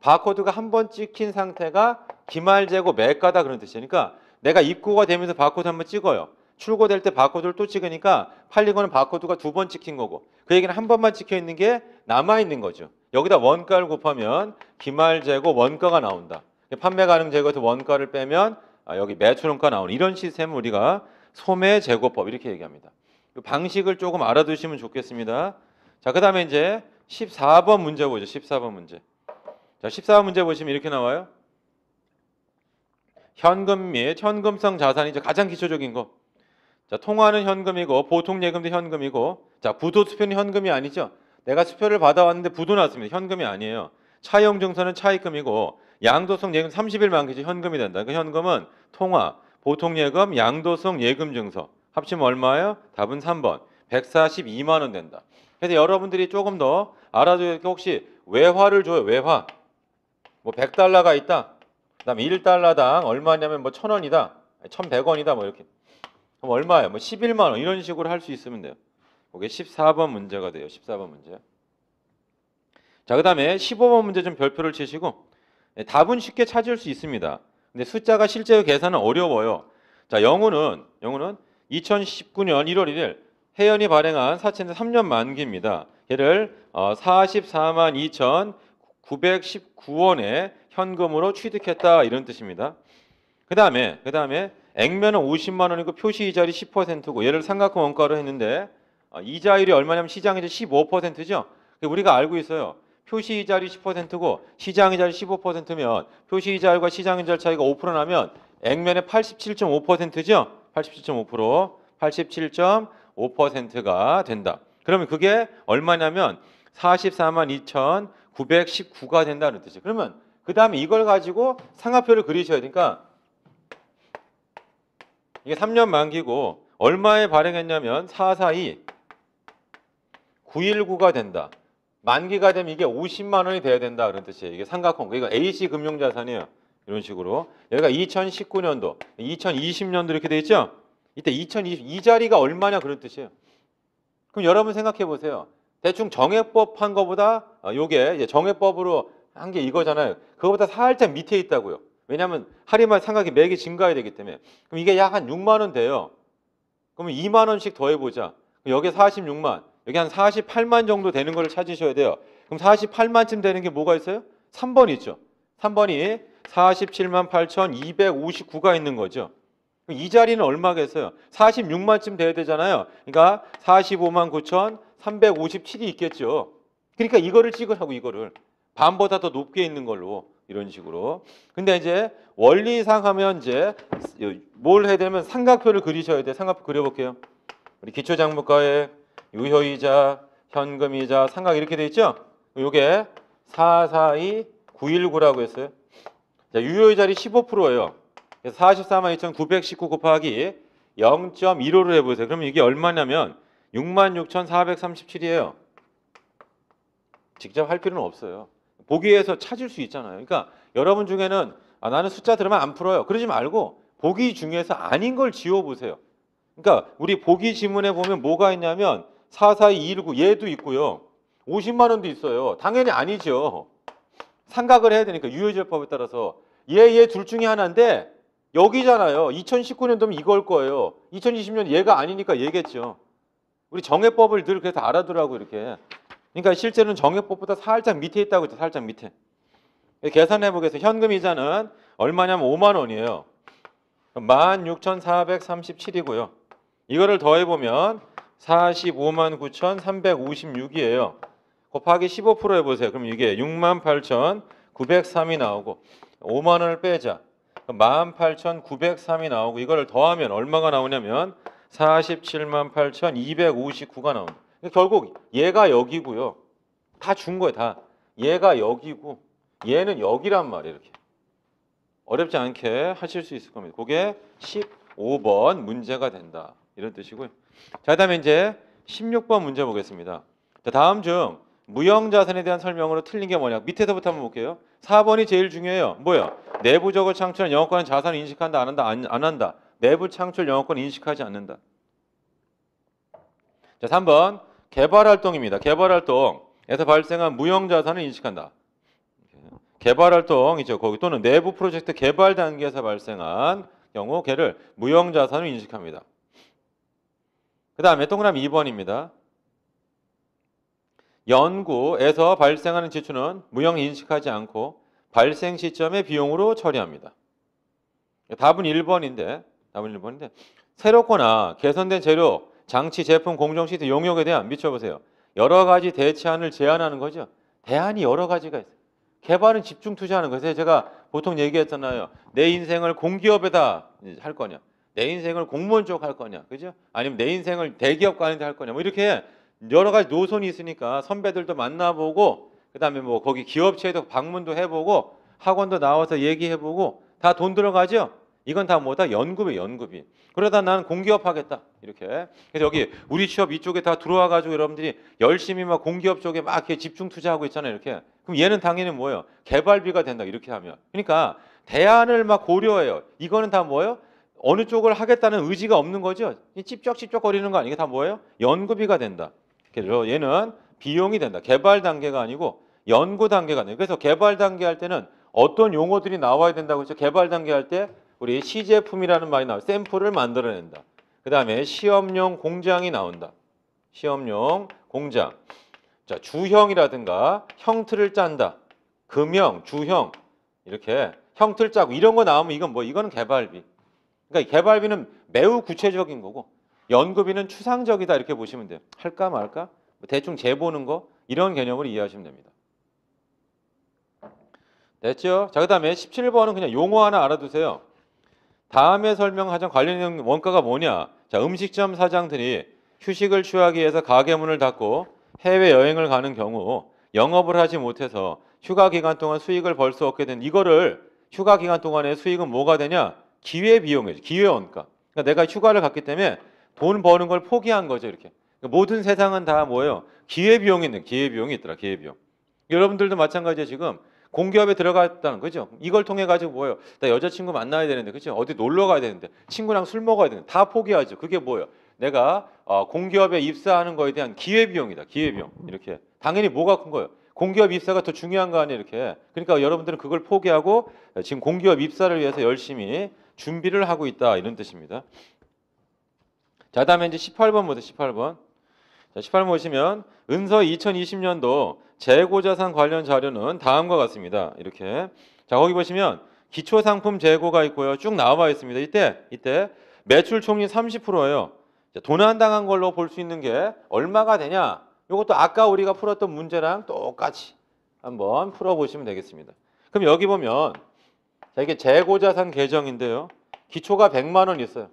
바코드가 한 번 찍힌 상태가 기말 재고 매가다 그런 뜻이니까 그러니까 내가 입고가 되면서 바코드 한 번 찍어요. 출고될 때 바코드를 또 찍으니까 팔린거는 바코드가 두 번 찍힌 거고 그 얘기는 한 번만 찍혀 있는 게 남아 있는 거죠. 여기다 원가를 곱하면 기말 재고 원가가 나온다. 판매 가능 재고에서 원가를 빼면 아, 여기 매출원가 나오는 이런 시스템을 우리가 소매 재고법 이렇게 얘기합니다. 방식을 조금 알아두시면 좋겠습니다. 자, 그다음에 이제 14번 문제 보죠. 14번 문제. 자, 14번 문제 보시면 이렇게 나와요. 현금 및 현금성 자산이 이제 가장 기초적인 거. 자, 통화는 현금이고 보통 예금도 현금이고 자, 부도 수표는 현금이 아니죠. 내가 수표를 받아왔는데 부도 났습니다. 현금이 아니에요. 차용 증서는 차입금이고 양도성 예금 30일 만기지 현금이 된다. 그 현금은 통화, 보통 예금, 양도성 예금 증서 합치면 얼마예요? 답은 3번 142만 원 된다. 그래서 여러분들이 조금 더 알아줘야 혹시 외화를 줘요. 외화. 뭐 100달러가 있다. 그다음 1달러당 얼마냐면 뭐 1,000원이다. 1,100원이다 뭐 이렇게. 그럼 얼마예요? 뭐 11만 원 이런 식으로 할 수 있으면 돼요. 그게 14번 문제가 돼요. 14번 문제. 자, 그다음에 15번 문제 좀 별표를 치시고 예, 답은 쉽게 찾을 수 있습니다. 근데 숫자가 실제로 계산은 어려워요. 자, 영우는 영우는 2019년 1월 1일 해연이 발행한 사채는 3년 만기입니다. 얘를 44만 어, 2,919원에 현금으로 취득했다 이런 뜻입니다. 그 다음에 그 다음에 액면은 50만 원이고 표시 이자율이 10%고 얘를 삼각형 원가로 했는데 어, 이자율이 얼마냐면 시장이제 15%죠. 우리가 알고 있어요. 표시이자율이 10%고 시장이자율 15%면 표시이자율과 시장이자율 차이가 5% 나면 액면의 87.5%죠. 87.5% 87.5%가 된다. 그러면 그게 얼마냐면 44만 2,919가 된다는 뜻이에요. 그러면 그 다음에 이걸 가지고 상하표를 그리셔야 되니까 이게 3년 만기고 얼마에 발행했냐면 442 919가 된다. 만기가 되면 이게 50만 원이 돼야 된다 그런 뜻이에요. 이게 삼각형. 이거 AC 금융자산이에요. 이런 식으로. 여기가 2019년도, 2020년도 이렇게 돼 있죠? 이때 2020, 이 자리가 얼마냐 그런 뜻이에요. 그럼 여러분 생각해 보세요. 대충 정액법한 거보다 어, 요게 정액법으로한 게 이거잖아요. 그거보다 살짝 밑에 있다고요. 왜냐하면 할인만 상각이 매기 증가해야 되기 때문에. 그럼 이게 약 한 6만 원 돼요. 그럼 2만 원씩 더해보자. 여기 46만. 여기 한 48만 정도 되는 걸 찾으셔야 돼요. 그럼 48만쯤 되는 게 뭐가 있어요? 3번이 있죠. 3번이 47만 8,259가 있는 거죠. 그럼 이 자리는 얼마겠어요? 46만쯤 돼야 되잖아요. 그러니까 45만 9,357이 있겠죠. 그러니까 이거를 찍으라고 이거를 반보다 더 높게 있는 걸로 이런 식으로. 근데 이제 원리상 하면 이제 뭘 해야 되면 삼각표를 그리셔야 돼. 요 삼각표 그려볼게요. 우리 기초 작물과의 유효이자, 현금이자, 상각 이렇게 돼 있죠? 요게 442919라고 했어요. 자, 유효의 자리 15%예요. 44만 2,919 곱하기 0.15를 해보세요. 그러면 이게 얼마냐면 66,437이에요. 직접 할 필요는 없어요. 보기에서 찾을 수 있잖아요. 그러니까 여러분 중에는 아, 나는 숫자 들으면 안 풀어요. 그러지 말고 보기 중에서 아닌 걸 지워보세요. 그러니까 우리 보기 지문에 보면 뭐가 있냐면 44219 얘도 있고요. 50만 원도 있어요. 당연히 아니죠. 상각을 해야 되니까 유효절법에 따라서 얘 얘 둘 중에 하나인데 여기잖아요. 2019년도면 이걸 거예요. 2020년 얘가 아니니까 얘겠죠. 우리 정해법을 늘 그래서 알아두라고 이렇게. 그러니까 실제는 정해법보다 살짝 밑에 있다고 했죠. 살짝 밑에. 예, 계산해 보겠습니 현금 이자는 얼마냐면 5만 원이에요. 16,437이고요. 이거를 더해 보면 4 5 9,356이에요. 곱하기 15% 해보세요. 그럼 이게 6 8,903이 나오고 5만 원을 빼자. 18,903이 나오고 이걸 더하면 얼마가 나오냐면 4 7 8,259가 나옵니다. 결국 얘가 여기고요. 다 준 거예요. 다. 얘가 여기고 얘는 여기란 말이에요. 이렇게. 어렵지 않게 하실 수 있을 겁니다. 그게 15번 문제가 된다. 이런 뜻이고요. 자, 그다음에 이제 16번 문제 보겠습니다. 자, 다음 중 무형 자산에 대한 설명으로 틀린 게 뭐냐? 밑에서부터 한번 볼게요. 4번이 제일 중요해요. 뭐야? 내부적을 창출한 영업권은 자산을 인식한다 안 한다 안, 안 한다. 내부 창출 영업권 인식하지 않는다. 자, 3번 개발 활동입니다. 개발 활동에서 발생한 무형 자산을 인식한다. 개발 활동이죠. 거기 또는 내부 프로젝트 개발 단계에서 발생한 경우 개를 무형 자산을 인식합니다. 그 다음에 동그라미 2번입니다. 연구에서 발생하는 지출은 무형 인식하지 않고 발생 시점의 비용으로 처리합니다. 답은 1번인데 답은 1번인데 새롭거나 개선된 재료, 장치, 제품, 공정 시트 용역에 대한 미쳐보세요. 여러 가지 대체안을 제안하는 거죠. 대안이 여러 가지가 있어요. 개발은 집중 투자하는 거예요. 제가 보통 얘기했잖아요. 내 인생을 공기업에다 할 거냐. 내 인생을 공무원 쪽 할 거냐, 그죠? 아니면 내 인생을 대기업 가는데 할 거냐, 뭐 이렇게 여러 가지 노선이 있으니까 선배들도 만나보고 그다음에 뭐 거기 기업체에도 방문도 해보고 학원도 나와서 얘기해보고 다 돈 들어가죠. 이건 다 뭐다 연구비 연구비. 그러다 나는 공기업 하겠다 이렇게. 그래서 여기 우리 취업 이쪽에 다 들어와가지고 여러분들이 열심히 막 공기업 쪽에 막 이렇게 집중 투자하고 있잖아요 이렇게. 그럼 얘는 당연히 뭐예요? 개발비가 된다 이렇게 하면. 그러니까 대안을 막 고려해요. 이거는 다 뭐예요? 어느 쪽을 하겠다는 의지가 없는 거죠. 찝쩍찝쩍거리는 거 아니에요? 다 뭐예요? 연구비가 된다. 그래서 얘는 비용이 된다. 개발 단계가 아니고 연구 단계가 아 돼요. 그래서 개발 단계 할 때는 어떤 용어들이 나와야 된다고 했죠. 개발 단계 할 때 우리 시제품이라는 말이 나와요. 샘플을 만들어낸다. 그 다음에 시험용 공장이 나온다. 시험용 공장. 자, 주형이라든가 형틀을 짠다. 금형, 주형 이렇게 형틀 짜고 이런 거 나오면 이건 뭐 이거는 개발비. 그러니까 개발비는 매우 구체적인 거고 연구비는 추상적이다 이렇게 보시면 돼요. 할까 말까? 뭐 대충 재보는 거 이런 개념으로 이해하시면 됩니다. 됐죠? 자, 그 다음에 17번은 그냥 용어 하나 알아두세요. 다음에 설명하자 관련 원가가 뭐냐? 자, 음식점 사장들이 휴식을 취하기 위해서 가게 문을 닫고 해외여행을 가는 경우 영업을 하지 못해서 휴가 기간 동안 수익을 벌 수 없게 된 이거를 휴가 기간 동안의 수익은 뭐가 되냐? 기회 비용이죠. 기회 원가. 그러니까. 그러니까 내가 휴가를 갔기 때문에 돈 버는 걸 포기한 거죠. 이렇게. 그러니까 모든 세상은 다 뭐예요? 기회 비용이 있는 기회 비용이 있더라. 기회 비용. 여러분들도 마찬가지예요. 지금 공기업에 들어갔다는 거죠. 이걸 통해 가지고 뭐예요? 나 여자친구 만나야 되는데, 그렇죠? 어디 놀러 가야 되는데, 친구랑 술 먹어야 되는데, 다 포기하죠. 그게 뭐예요? 내가 어, 공기업에 입사하는 거에 대한 기회 비용이다. 기회 비용 이렇게 당연히 뭐가 큰 거예요? 공기업 입사가 더 중요한 거 아니에요? 이렇게 그러니까 여러분들은 그걸 포기하고 지금 공기업 입사를 위해서 열심히 준비를 하고 있다 이런 뜻입니다. 자, 그 다음에 이제 1 8번 보세요. 18번. 자, 18번 보시면 은서 2020년도 재고자산 관련 자료는 다음과 같습니다. 이렇게. 자, 거기 보시면 기초 상품 재고가 있고요. 쭉 나와 있습니다. 이때 이때 매출 총이 30%예요. 도난당한 걸로 볼 수 있는 게 얼마가 되냐? 이것도 아까 우리가 풀었던 문제랑 똑같이 한번 풀어보시면 되겠습니다. 그럼 여기 보면 자, 이게 재고자산 계정인데요. 기초가 100만 원 있어요.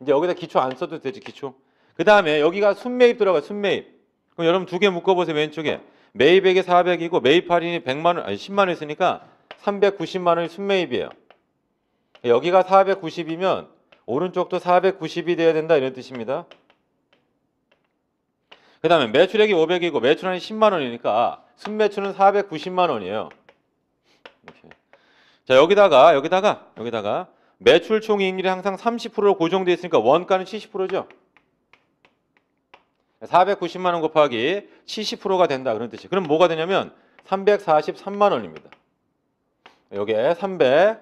이제 여기다 기초 안 써도 되지, 기초. 그 다음에 여기가 순매입 들어가요, 순매입. 그럼 여러분 두 개 묶어보세요, 왼쪽에. 매입액이 400이고 매입 할인이 100만 원, 아니 10만 원 있으니까 390만 원이 순매입이에요. 여기가 490이면 오른쪽도 490이 돼야 된다 이런 뜻입니다. 그 다음에 매출액이 500이고 매출한이 10만 원이니까 순매출은 490만 원이에요. 이렇게. 자 여기다가 여기다가 여기다가 매출 총이익률이 항상 30%로 고정돼 있으니까 원가는 70%죠. 490만 원 곱하기 70%가 된다 그런 뜻이. 그럼 뭐가 되냐면 343만 원입니다. 여기에 343만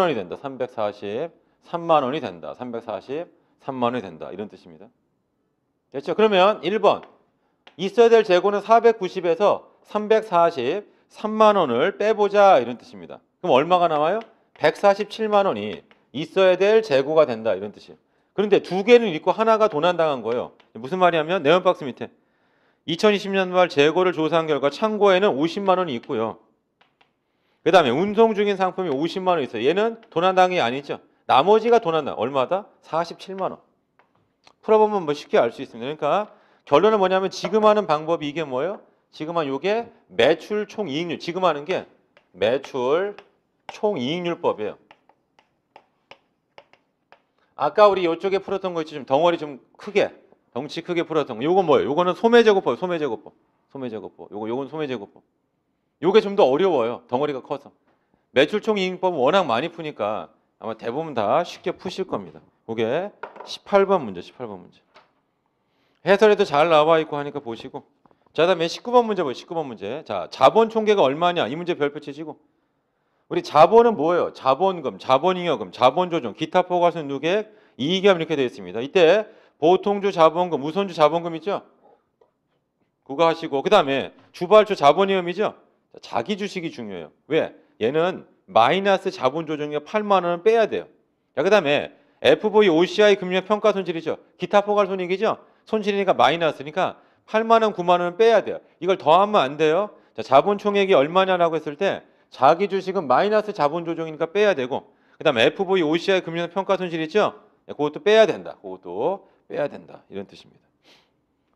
원이 된다. 343만 원이 된다. 343만 원이 된다. 이런 뜻입니다. 됐죠? 그러면 1번 있어야 될 재고는 490에서 340 3만 원을 빼보자 이런 뜻입니다. 그럼 얼마가 나와요? 147만 원이 있어야 될 재고가 된다 이런 뜻이에요. 그런데 두 개는 있고 하나가 도난당한 거예요. 무슨 말이냐면 네온박스 밑에 2020년 말 재고를 조사한 결과 창고에는 50만 원이 있고요. 그 다음에 운송 중인 상품이 50만 원 있어요. 얘는 도난당이 아니죠. 나머지가 도난당 얼마다? 47만 원. 풀어보면 뭐 쉽게 알 수 있습니다. 그러니까 결론은 뭐냐면 지금 하는 방법이 이게 뭐예요? 지금 은 요게 매출 총 이익률. 지금 하는 게 매출 총 이익률법이에요. 아까 우리 이쪽에 풀었던 거 있지 좀 덩어리 좀 크게 덩치 크게 풀었던 거. 요건 뭐예요? 요거는 소매제곱법, 소매제곱법, 소매제곱법. 요거 요건 소매제곱법. 요게 좀 더 어려워요. 덩어리가 커서. 매출총 이익법은 워낙 많이 푸니까 아마 대부분 다 쉽게 푸실 겁니다. 요게 18번 문제, 18번 문제. 해설에도 잘 나와 있고 하니까 보시고 자, 다음에 19번 문제 보세요. 뭐, 19번 문제. 자, 자본 총계가 얼마냐? 이 문제 별표 치시고. 우리 자본은 뭐예요? 자본금, 자본잉여금, 자본조정, 기타 포괄순 누계, 이익이함 이렇게 되어 있습니다. 이때 보통주 자본금, 우선주 자본금 있죠? 그거 하시고 그 다음에 주발주 자본이음이죠 자기 주식이 중요해요. 왜? 얘는 마이너스 자본조정에 8만 원은 빼야 돼요. 자, 그 다음에 FV OCI 금융 평가 손실이죠. 기타 포괄 손익이죠. 손실이니까 마이너스니까 8만원, 9만원 은 빼야 돼요. 이걸 더하면 안 돼요. 자, 자본 총액이 얼마냐라고 했을 때 자기 주식은 마이너스 자본 조정이니까 빼야 되고 그다음에 FV OCI 금융 평가 손실 있죠? 네, 그것도 빼야 된다. 그것도 빼야 된다. 이런 뜻입니다.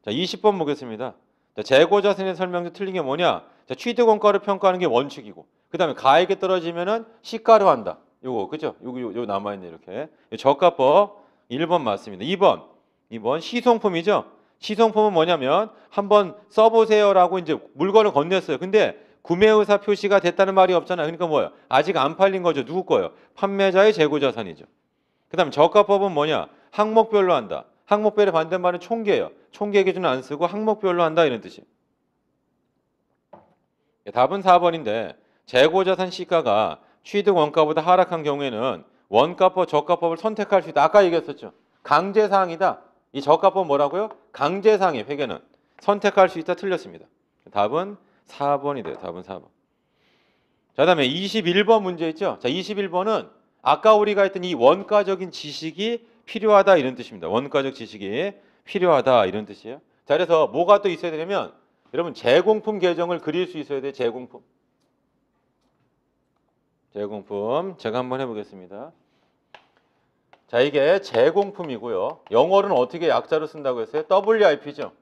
자, 20번 보겠습니다. 자, 재고자 산의 설명서 틀린 게 뭐냐? 자, 취득 원가를 평가하는 게 원칙이고 그다음에 가액이 떨어지면은 시가로 한다. 요거 그죠? 요거 요, 요 남아 있네 이렇게. 저가법 1번 맞습니다. 2번. 2번 시송품이죠? 시송품은 뭐냐면 한번 써보세요라고 이제 물건을 건넸어요. 근데 구매 의사 표시가 됐다는 말이 없잖아요. 그러니까 뭐예요? 아직 안 팔린 거죠. 누구 거예요? 판매자의 재고 자산이죠. 그다음 저가법은 뭐냐? 항목별로 한다. 항목별의 반대말은 총계예요. 총계 기준 은안 쓰고 항목별로 한다 이런 뜻이에요. 예, 답은 4번인데 재고자산 시가가 취득 원가보다 하락한 경우에는 원가법, 저가법을 선택할 수 있다. 아까 얘기했었죠. 강제사항이다. 이 저가법 뭐라고요? 강제상의 회계는 선택할 수 있다 틀렸습니다. 답은 4번이 돼요. 답은 4번. 자, 다음에 21번 문제 있죠? 자, 21번은 아까 우리가 했던 이 원가적인 지식이 필요하다 이런 뜻입니다. 원가적 지식이 필요하다 이런 뜻이에요. 자, 그래서 뭐가 또 있어야 되냐면 여러분 제공품 계정을 그릴 수 있어야 돼요. 제공품. 제공품 제가 한번 해보겠습니다. 자 이게 제공품이고요. 영어는 어떻게 약자로 쓴다고 했어요? WIP죠.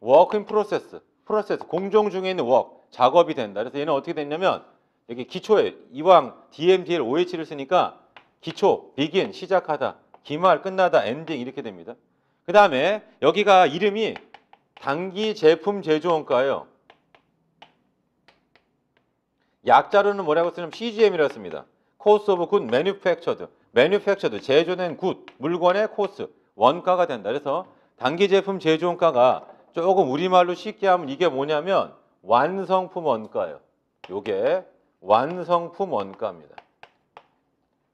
Work in Process. 프로세스 공정 중에 있는 work 작업이 된다. 그래서 얘는 어떻게 됐냐면 여기 기초에 이왕 DMDL OH를 쓰니까 기초 begin 시작하다 기말 끝나다 엔딩 이렇게 됩니다. 그 다음에 여기가 이름이 단기 제품 제조원가예요. 약자로는 뭐라고 쓰냐면 CGM이라고 씁니다. Cost of Good Manufactured. manufactured 제조된 굿 물건의 코스 원가가 된다. 그래서 단기 제품 제조원가가 조금 우리말로 쉽게 하면 이게 뭐냐면 완성품 원가예요. 요게 완성품 원가입니다.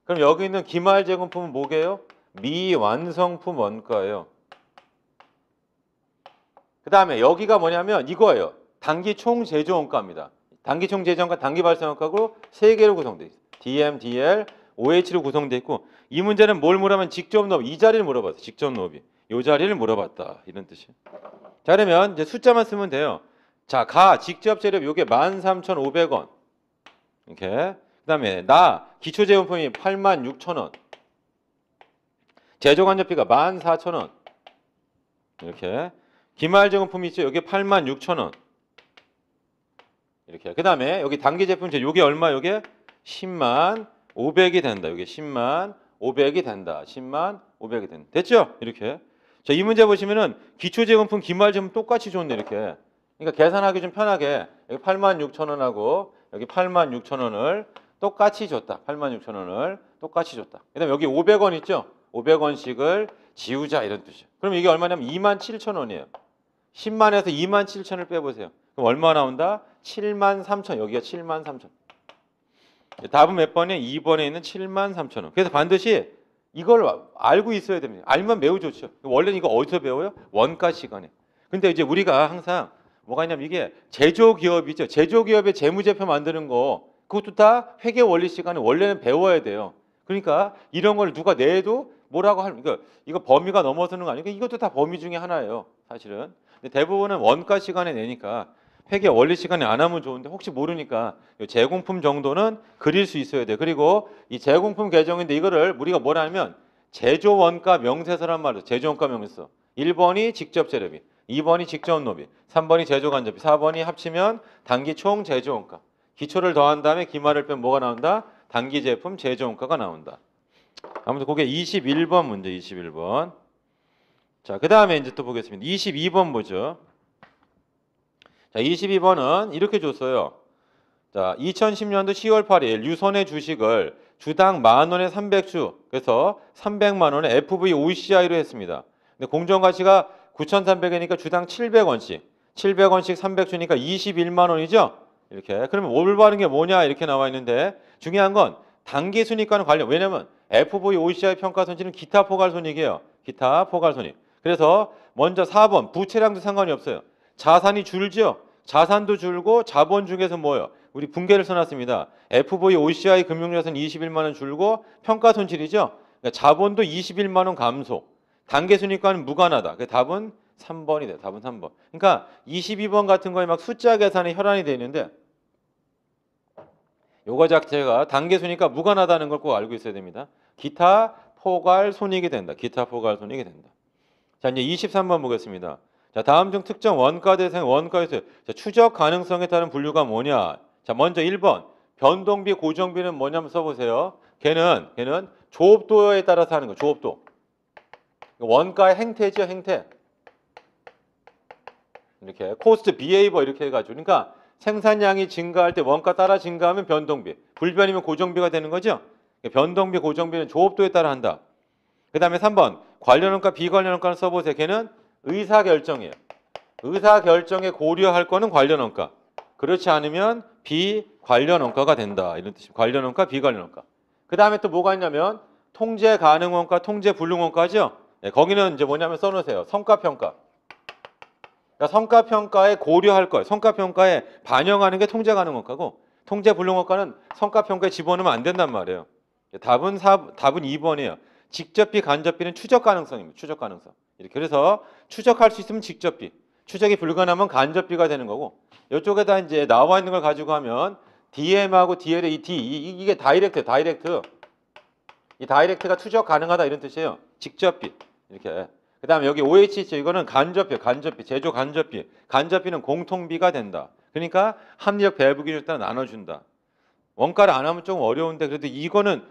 그럼 여기 있는 기말 제공품은 뭐게요? 미완성품 원가예요. 그 다음에 여기가 뭐냐면 이거예요. 단기 총 제조 원가입니다. 단기 총 제조 원가, 단기 발생 원가로 세 개로 구성되어 있어요. DM, DL, OH로 구성되어 있고 이 문제는 뭘 물으면 직접 놈, 이 자리를 물어봤어. 직접 놈이. 요 자리를 물어봤다. 이런 뜻이에요. 자, 그러면 이제 숫자만 쓰면 돼요. 자, 가 직접 재료 요게 13,500원. 이렇게. 그다음에 나 기초 재원품이 86,000원. 제조 간접비가 14,000원. 이렇게. 기말 재원품이 있죠. 여기 86,000원. 이렇게. 그다음에 여기 단계 제품 제 요게 얼마? 요게 10만 500이 된다. 이게 10만 500이 된다. 10만 500이 된다. 됐죠? 이렇게. 자, 이 문제 보시면은 기초재원품 기말점 똑같이 좋은데 이렇게. 그러니까 계산하기 좀 편하게 여기 8만 6천 원하고 여기 8만 6천 원을 똑같이 줬다. 8만 6천 원을 똑같이 줬다. 그다음 여기 500원 있죠? 500원씩을 지우자 이런 뜻이에요 그럼 이게 얼마냐면 2만 7천 원이에요. 10만에서 2만 7천을 빼보세요. 그럼 얼마 나온다? 7만 3천. 여기가 7만 3천. 예, 답은 몇 번에 2번에 있는 7만 3천 원. 그래서 반드시 이걸 알고 있어야 됩니다. 알면 매우 좋죠. 원래는 이거 어디서 배워요? 원가 시간에. 근데 이제 우리가 항상 뭐가 있냐면 이게 제조기업이죠. 제조기업의 재무제표 만드는 거 그것도 다 회계 원리 시간에 원래는 배워야 돼요. 그러니까 이런 걸 누가 내도 뭐라고 할 그러니까 이거 범위가 넘어서는 거 아니에요. 그러니까 이것도 다 범위 중에 하나예요. 사실은. 근데 대부분은 원가 시간에 내니까 폐기 원리 시간에 안 하면 좋은데 혹시 모르니까 재공품 정도는 그릴 수 있어야 돼. 그리고 이재공품 계정인데 이거를 우리가 뭐라면 제조 원가 명세서란 말로 제조 원가 명세서. 1번이 직접 재료비, 2번이 직접 노비, 3번이 제조 간접비, 4번이 합치면 단기 총 제조 원가. 기초를 더한 다음에 기말을 빼면 뭐가 나온다? 단기 제품 제조 원가가 나온다. 아무튼 그게 21번 문제 21번. 자, 그다음에 이제 또 보겠습니다. 22번 보죠. 자, 22번은 이렇게 줬어요. 자, 2010년도 10월 8일 유선의 주식을 주당 만 원에 300주, 그래서 300만 원에 FV OCI로 했습니다. 근데 공정 가치가 9,300이니까 주당 700원씩, 700원씩 300주니까 21만 원이죠. 이렇게. 그러면 올바른 게 뭐냐 이렇게 나와 있는데 중요한 건 단기 순이익과는 관련. 왜냐면 FV OCI 평가 손실은 기타 포괄 손익이에요. 기타 포괄 손익. 그래서 먼저 4번 부채량도 상관이 없어요. 자산이 줄죠. 자산도 줄고 자본 중에서 뭐요? 우리 붕괴를 써놨습니다. FV OCI 금융자산 21만 원 줄고 평가 손실이죠. 그러니까 자본도 21만 원 감소. 단계 순위과는 무관하다. 그 답은 3번이 돼. 답은 3번. 그러니까 22번 같은 거에 막 숫자 계산에 혈안이 돼 있는데 요거 자체가 단계 순위과 무관하다는 걸 꼭 알고 있어야 됩니다. 기타 포괄 손익이 된다. 기타 포괄 손익이 된다. 자, 이제 23번 보겠습니다. 자, 다음 중 특정 원가 대상 원가에서 자, 추적 가능성에 따른 분류가 뭐냐? 자, 먼저 1번. 변동비 고정비는 뭐냐면 써 보세요. 걔는 걔는 조업도에 따라서 하는 거. 조업도. 원가의 행태죠, 행태. 이렇게 코스트 비에이버 이렇게 해 가지고 그러니까 생산량이 증가할 때 원가 따라 증가하면 변동비, 불변이면 고정비가 되는 거죠. 변동비, 고정비는 조업도에 따라 한다. 그 다음에 3번 관련 원가, 비관련 원가는 써보세요. 걔는 의사결정이에요. 의사결정에 고려할 거는 관련 원가. 그렇지 않으면 비관련 원가가 된다. 이런 뜻이니 관련 원가, 비관련 원가. 그 다음에 또 뭐가 있냐면 통제 가능 원가, 통제 불능 원가죠. 네, 거기는 이제 뭐냐면 써놓으세요. 성과평가. 그러니까 성과평가에 고려할 거예요. 성과평가에 반영하는 게 통제 가능 원가고 통제 불능 원가는 성과평가에 집어넣으면 안 된단 말이에요. 답은 4, 답은 2번이에요. 직접비, 간접비는 추적 가능성입니다. 추적 가능성. 이렇게 그래서 추적할 수 있으면 직접비, 추적이 불가능하면 간접비가 되는 거고 이쪽에다 이제 나와 있는 걸 가지고 하면 DM하고 DL의 이 D 이게 다이렉트, 다이렉트 이 다이렉트가 추적 가능하다 이런 뜻이에요. 직접비 이렇게. 그다음에 여기 OH 있 이거는 간접비, 간접비, 제조 간접비. 간접비는 공통비가 된다. 그러니까 합리적 배부 기준에 따라 나눠준다. 원가를 안 하면 좀 어려운데 그래도 이거는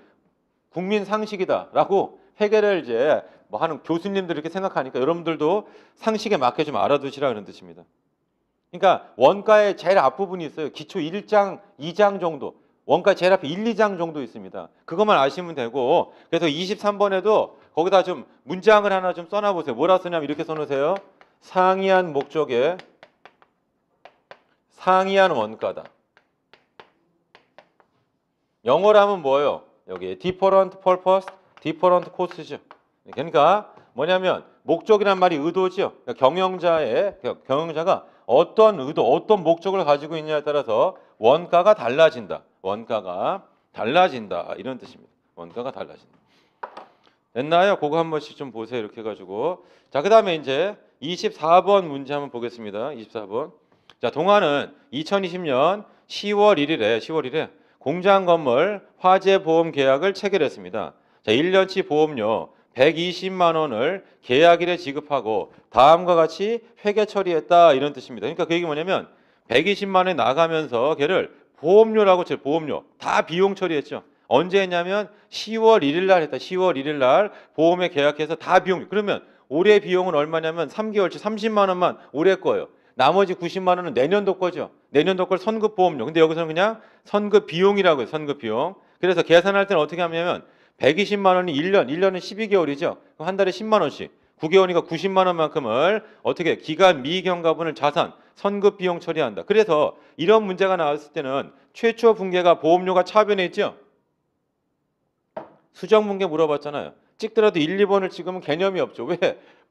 국민 상식이다라고 회계를 이제 뭐 하는 교수님들 이렇게 생각하니까 여러분들도 상식에 맞게 좀알아두시라 그런 뜻입니다. 그러니까 원가의 제일 앞부분이 있어요. 기초 1장, 2장 정도. 원가 제일 앞에 1, 2장 정도 있습니다. 그것만 아시면 되고 그래서 23번에도 거기다 좀 문장을 하나 좀 써놔 보세요. 뭐라 쓰냐면 이렇게 써놓으세요. 상이한 목적에 상이한 원가다. 영어로 하면 뭐예요? 여기 different purpose, different cost죠. 그러니까 뭐냐면 목적이란 말이 의도죠 그러니까 경영자의 경영자가 어떤 의도, 어떤 목적을 가지고 있냐에 따라서 원가가 달라진다. 원가가 달라진다 이런 뜻입니다. 원가가 달라진다. 됐나요? 그거 한 번씩 좀 보세요. 이렇게 해가지고 자 그다음에 이제 24번 문제 한번 보겠습니다. 24번 자 동아는 2020년 10월 1일에 10월 1일에 공장 건물 화재 보험 계약을 체결했습니다. 자 1년치 보험료 120만 원을 계약일에 지급하고 다음과 같이 회계 처리했다 이런 뜻입니다. 그러니까 그 얘기 뭐냐면 120만 원에 나가면서 걔를 보험료라고 제 보험료 다 비용 처리했죠. 언제 했냐면 10월 1일 날 했다. 10월 1일 날 보험에 계약해서 다 비용. 그러면 올해 비용은 얼마냐면 3개월치 30만 원만 올해 거예요. 나머지 90만 원은 내년도 거죠. 내년도 걸 선급 보험료. 근데 여기서는 그냥 선급 비용이라고 해요. 선급 비용. 그래서 계산할 때는 어떻게 하냐면 120만 원이 1년, 1년은 12개월이죠. 그한 달에 10만 원씩. 9개월이니까 90만 원만큼을 어떻게 기간 미경과분을 자산 선급 비용 처리한다. 그래서 이런 문제가 나왔을 때는 최초 분계가 보험료가 차변에 있죠. 수정 분계 물어봤잖아요. 찍더라도 1, 2번을 찍으면 개념이 없죠. 왜?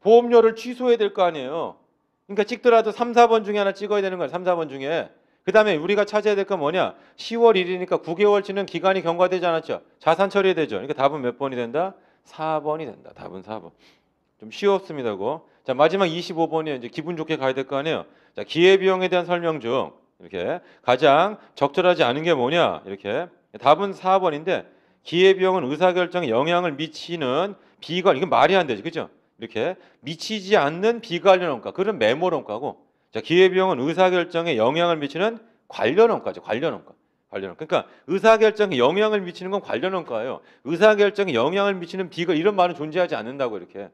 보험료를 취소해야 될 거 아니에요. 그러니까 찍더라도 3, 4번 중에 하나 찍어야 되는 거예요. 3, 4번 중에. 그 다음에 우리가 찾아야 될 건 뭐냐? 10월 1일이니까 9개월치는 기간이 경과되지 않았죠. 자산 처리되죠. 해야 그러니까 답은 몇 번이 된다? 4번이 된다. 답은 4번. 좀 쉬웠습니다. 그거. 자 마지막 25번이 에요 이제 기분 좋게 가야 될 거 아니에요. 자 기회비용에 대한 설명 중 이렇게 가장 적절하지 않은 게 뭐냐 이렇게 답은 4번인데 기회비용은 의사결정에 영향을 미치는 비관 이건 말이 안 되지 그죠? 이렇게 미치지 않는 비관련 원가 그런 메모론가고 자, 기회비용은 의사결정에 영향을 미치는 관련원가죠. 관련원가. 관련원가. 그러니까 의사결정에 영향을 미치는 건 관련원가예요. 의사결정에 영향을 미치는 비가 이런 말은 존재하지 않는다고 이렇게.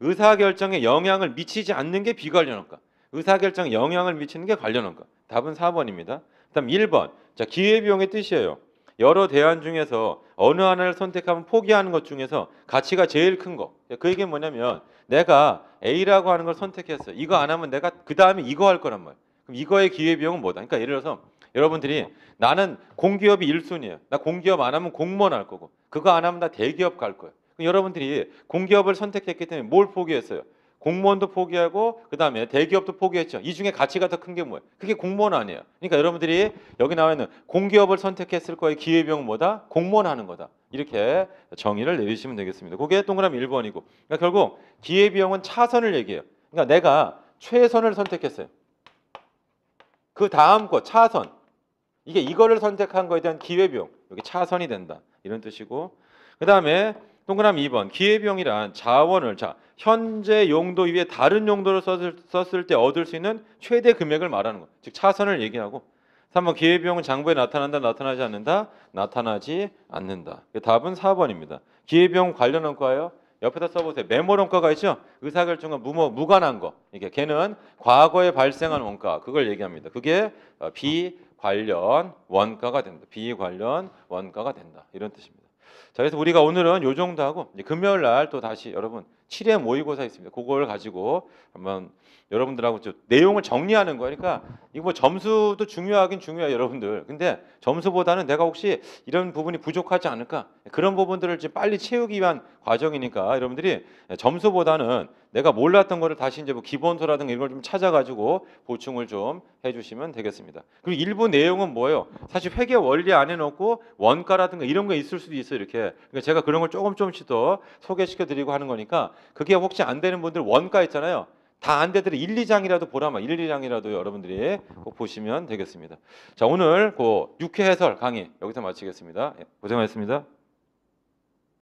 의사결정에 영향을 미치지 않는 게 비관련원가. 의사결정에 영향을 미치는 게 관련원가. 답은 4번입니다. 그다음 1번. 자, 기회비용의 뜻이에요. 여러 대안 중에서 어느 하나를 선택하면 포기하는 것 중에서 가치가 제일 큰 거. 그 얘기는 뭐냐면 내가 A라고 하는 걸 선택했어. 이거 안 하면 내가 그 다음에 이거 할 거란 말. 그럼 이거의 기회 비용은 뭐다? 그러니까 예를 들어서 여러분들이 나는 공기업이 1순위예요. 나 공기업 안 하면 공무원 할 거고 그거 안 하면 나 대기업 갈거야 그럼 여러분들이 공기업을 선택했기 때문에 뭘 포기했어요? 공무원도 포기하고 그다음에 대기업도 포기했죠. 이 중에 가치가 더 큰 게 뭐예요? 그게 공무원 아니에요. 그러니까 여러분들이 여기 나와 있는 공기업을 선택했을 거의 기회비용 보다 공무원 하는 거다. 이렇게 정의를 내리시면 되겠습니다. 그게 동그라미 1번이고. 그러니까 결국 기회비용은 차선을 얘기해요. 그러니까 내가 최선을 선택했어요. 그 다음 거 차선. 이게 이거를 선택한 거에 대한 기회비용. 여기 차선이 된다. 이런 뜻이고. 그다음에 동그라미 2번 기회비용이란 자원을 자 현재 용도 위에 다른 용도로 썼을, 썼을 때 얻을 수 있는 최대 금액을 말하는 거. 즉 차선을 얘기하고 3번 기회비용은 장부에 나타난다 나타나지 않는다 나타나지 않는다. 그 답은 4번입니다. 기회비용 관련 원과예요. 옆에다 써보세요. 메모 원가가 있죠. 의사결정과 무모 무관한 거. 이게 걔는 과거에 발생한 원가 그걸 얘기합니다. 그게 어, 비관련 원가가 된다. 비관련 원가가 된다. 이런 뜻입니다. 자, 그래서 우리가 오늘은 요 정도 하고 이제 금요일 날 또 다시 여러분 7회 모의고사 있습니다. 그걸 가지고 한번 여러분들하고 좀 내용을 정리하는 거예요. 그러니까 이거 뭐 점수도 중요하긴 중요해요, 여러분들. 근데 점수보다는 내가 혹시 이런 부분이 부족하지 않을까? 그런 부분들을 좀 빨리 채우기 위한 과정이니까 여러분들이 점수보다는 내가 몰랐던 거를 다시 이제 뭐 기본서라든가 이런 걸 좀 찾아가지고 보충을 좀 해주시면 되겠습니다. 그리고 일부 내용은 뭐예요? 사실 회계 원리 안에 넣고 원가라든가 이런 거 있을 수도 있어요. 이렇게 그러니까 제가 그런 걸 조금 조금씩 더 소개시켜드리고 하는 거니까 그게 혹시 안 되는 분들 원가 있잖아요. 다 안 되더라도 1, 2장이라도 보라마 1, 2장이라도 여러분들이 꼭 보시면 되겠습니다. 자 오늘 그 6회 해설 강의 여기서 마치겠습니다. 예, 고생하셨습니다.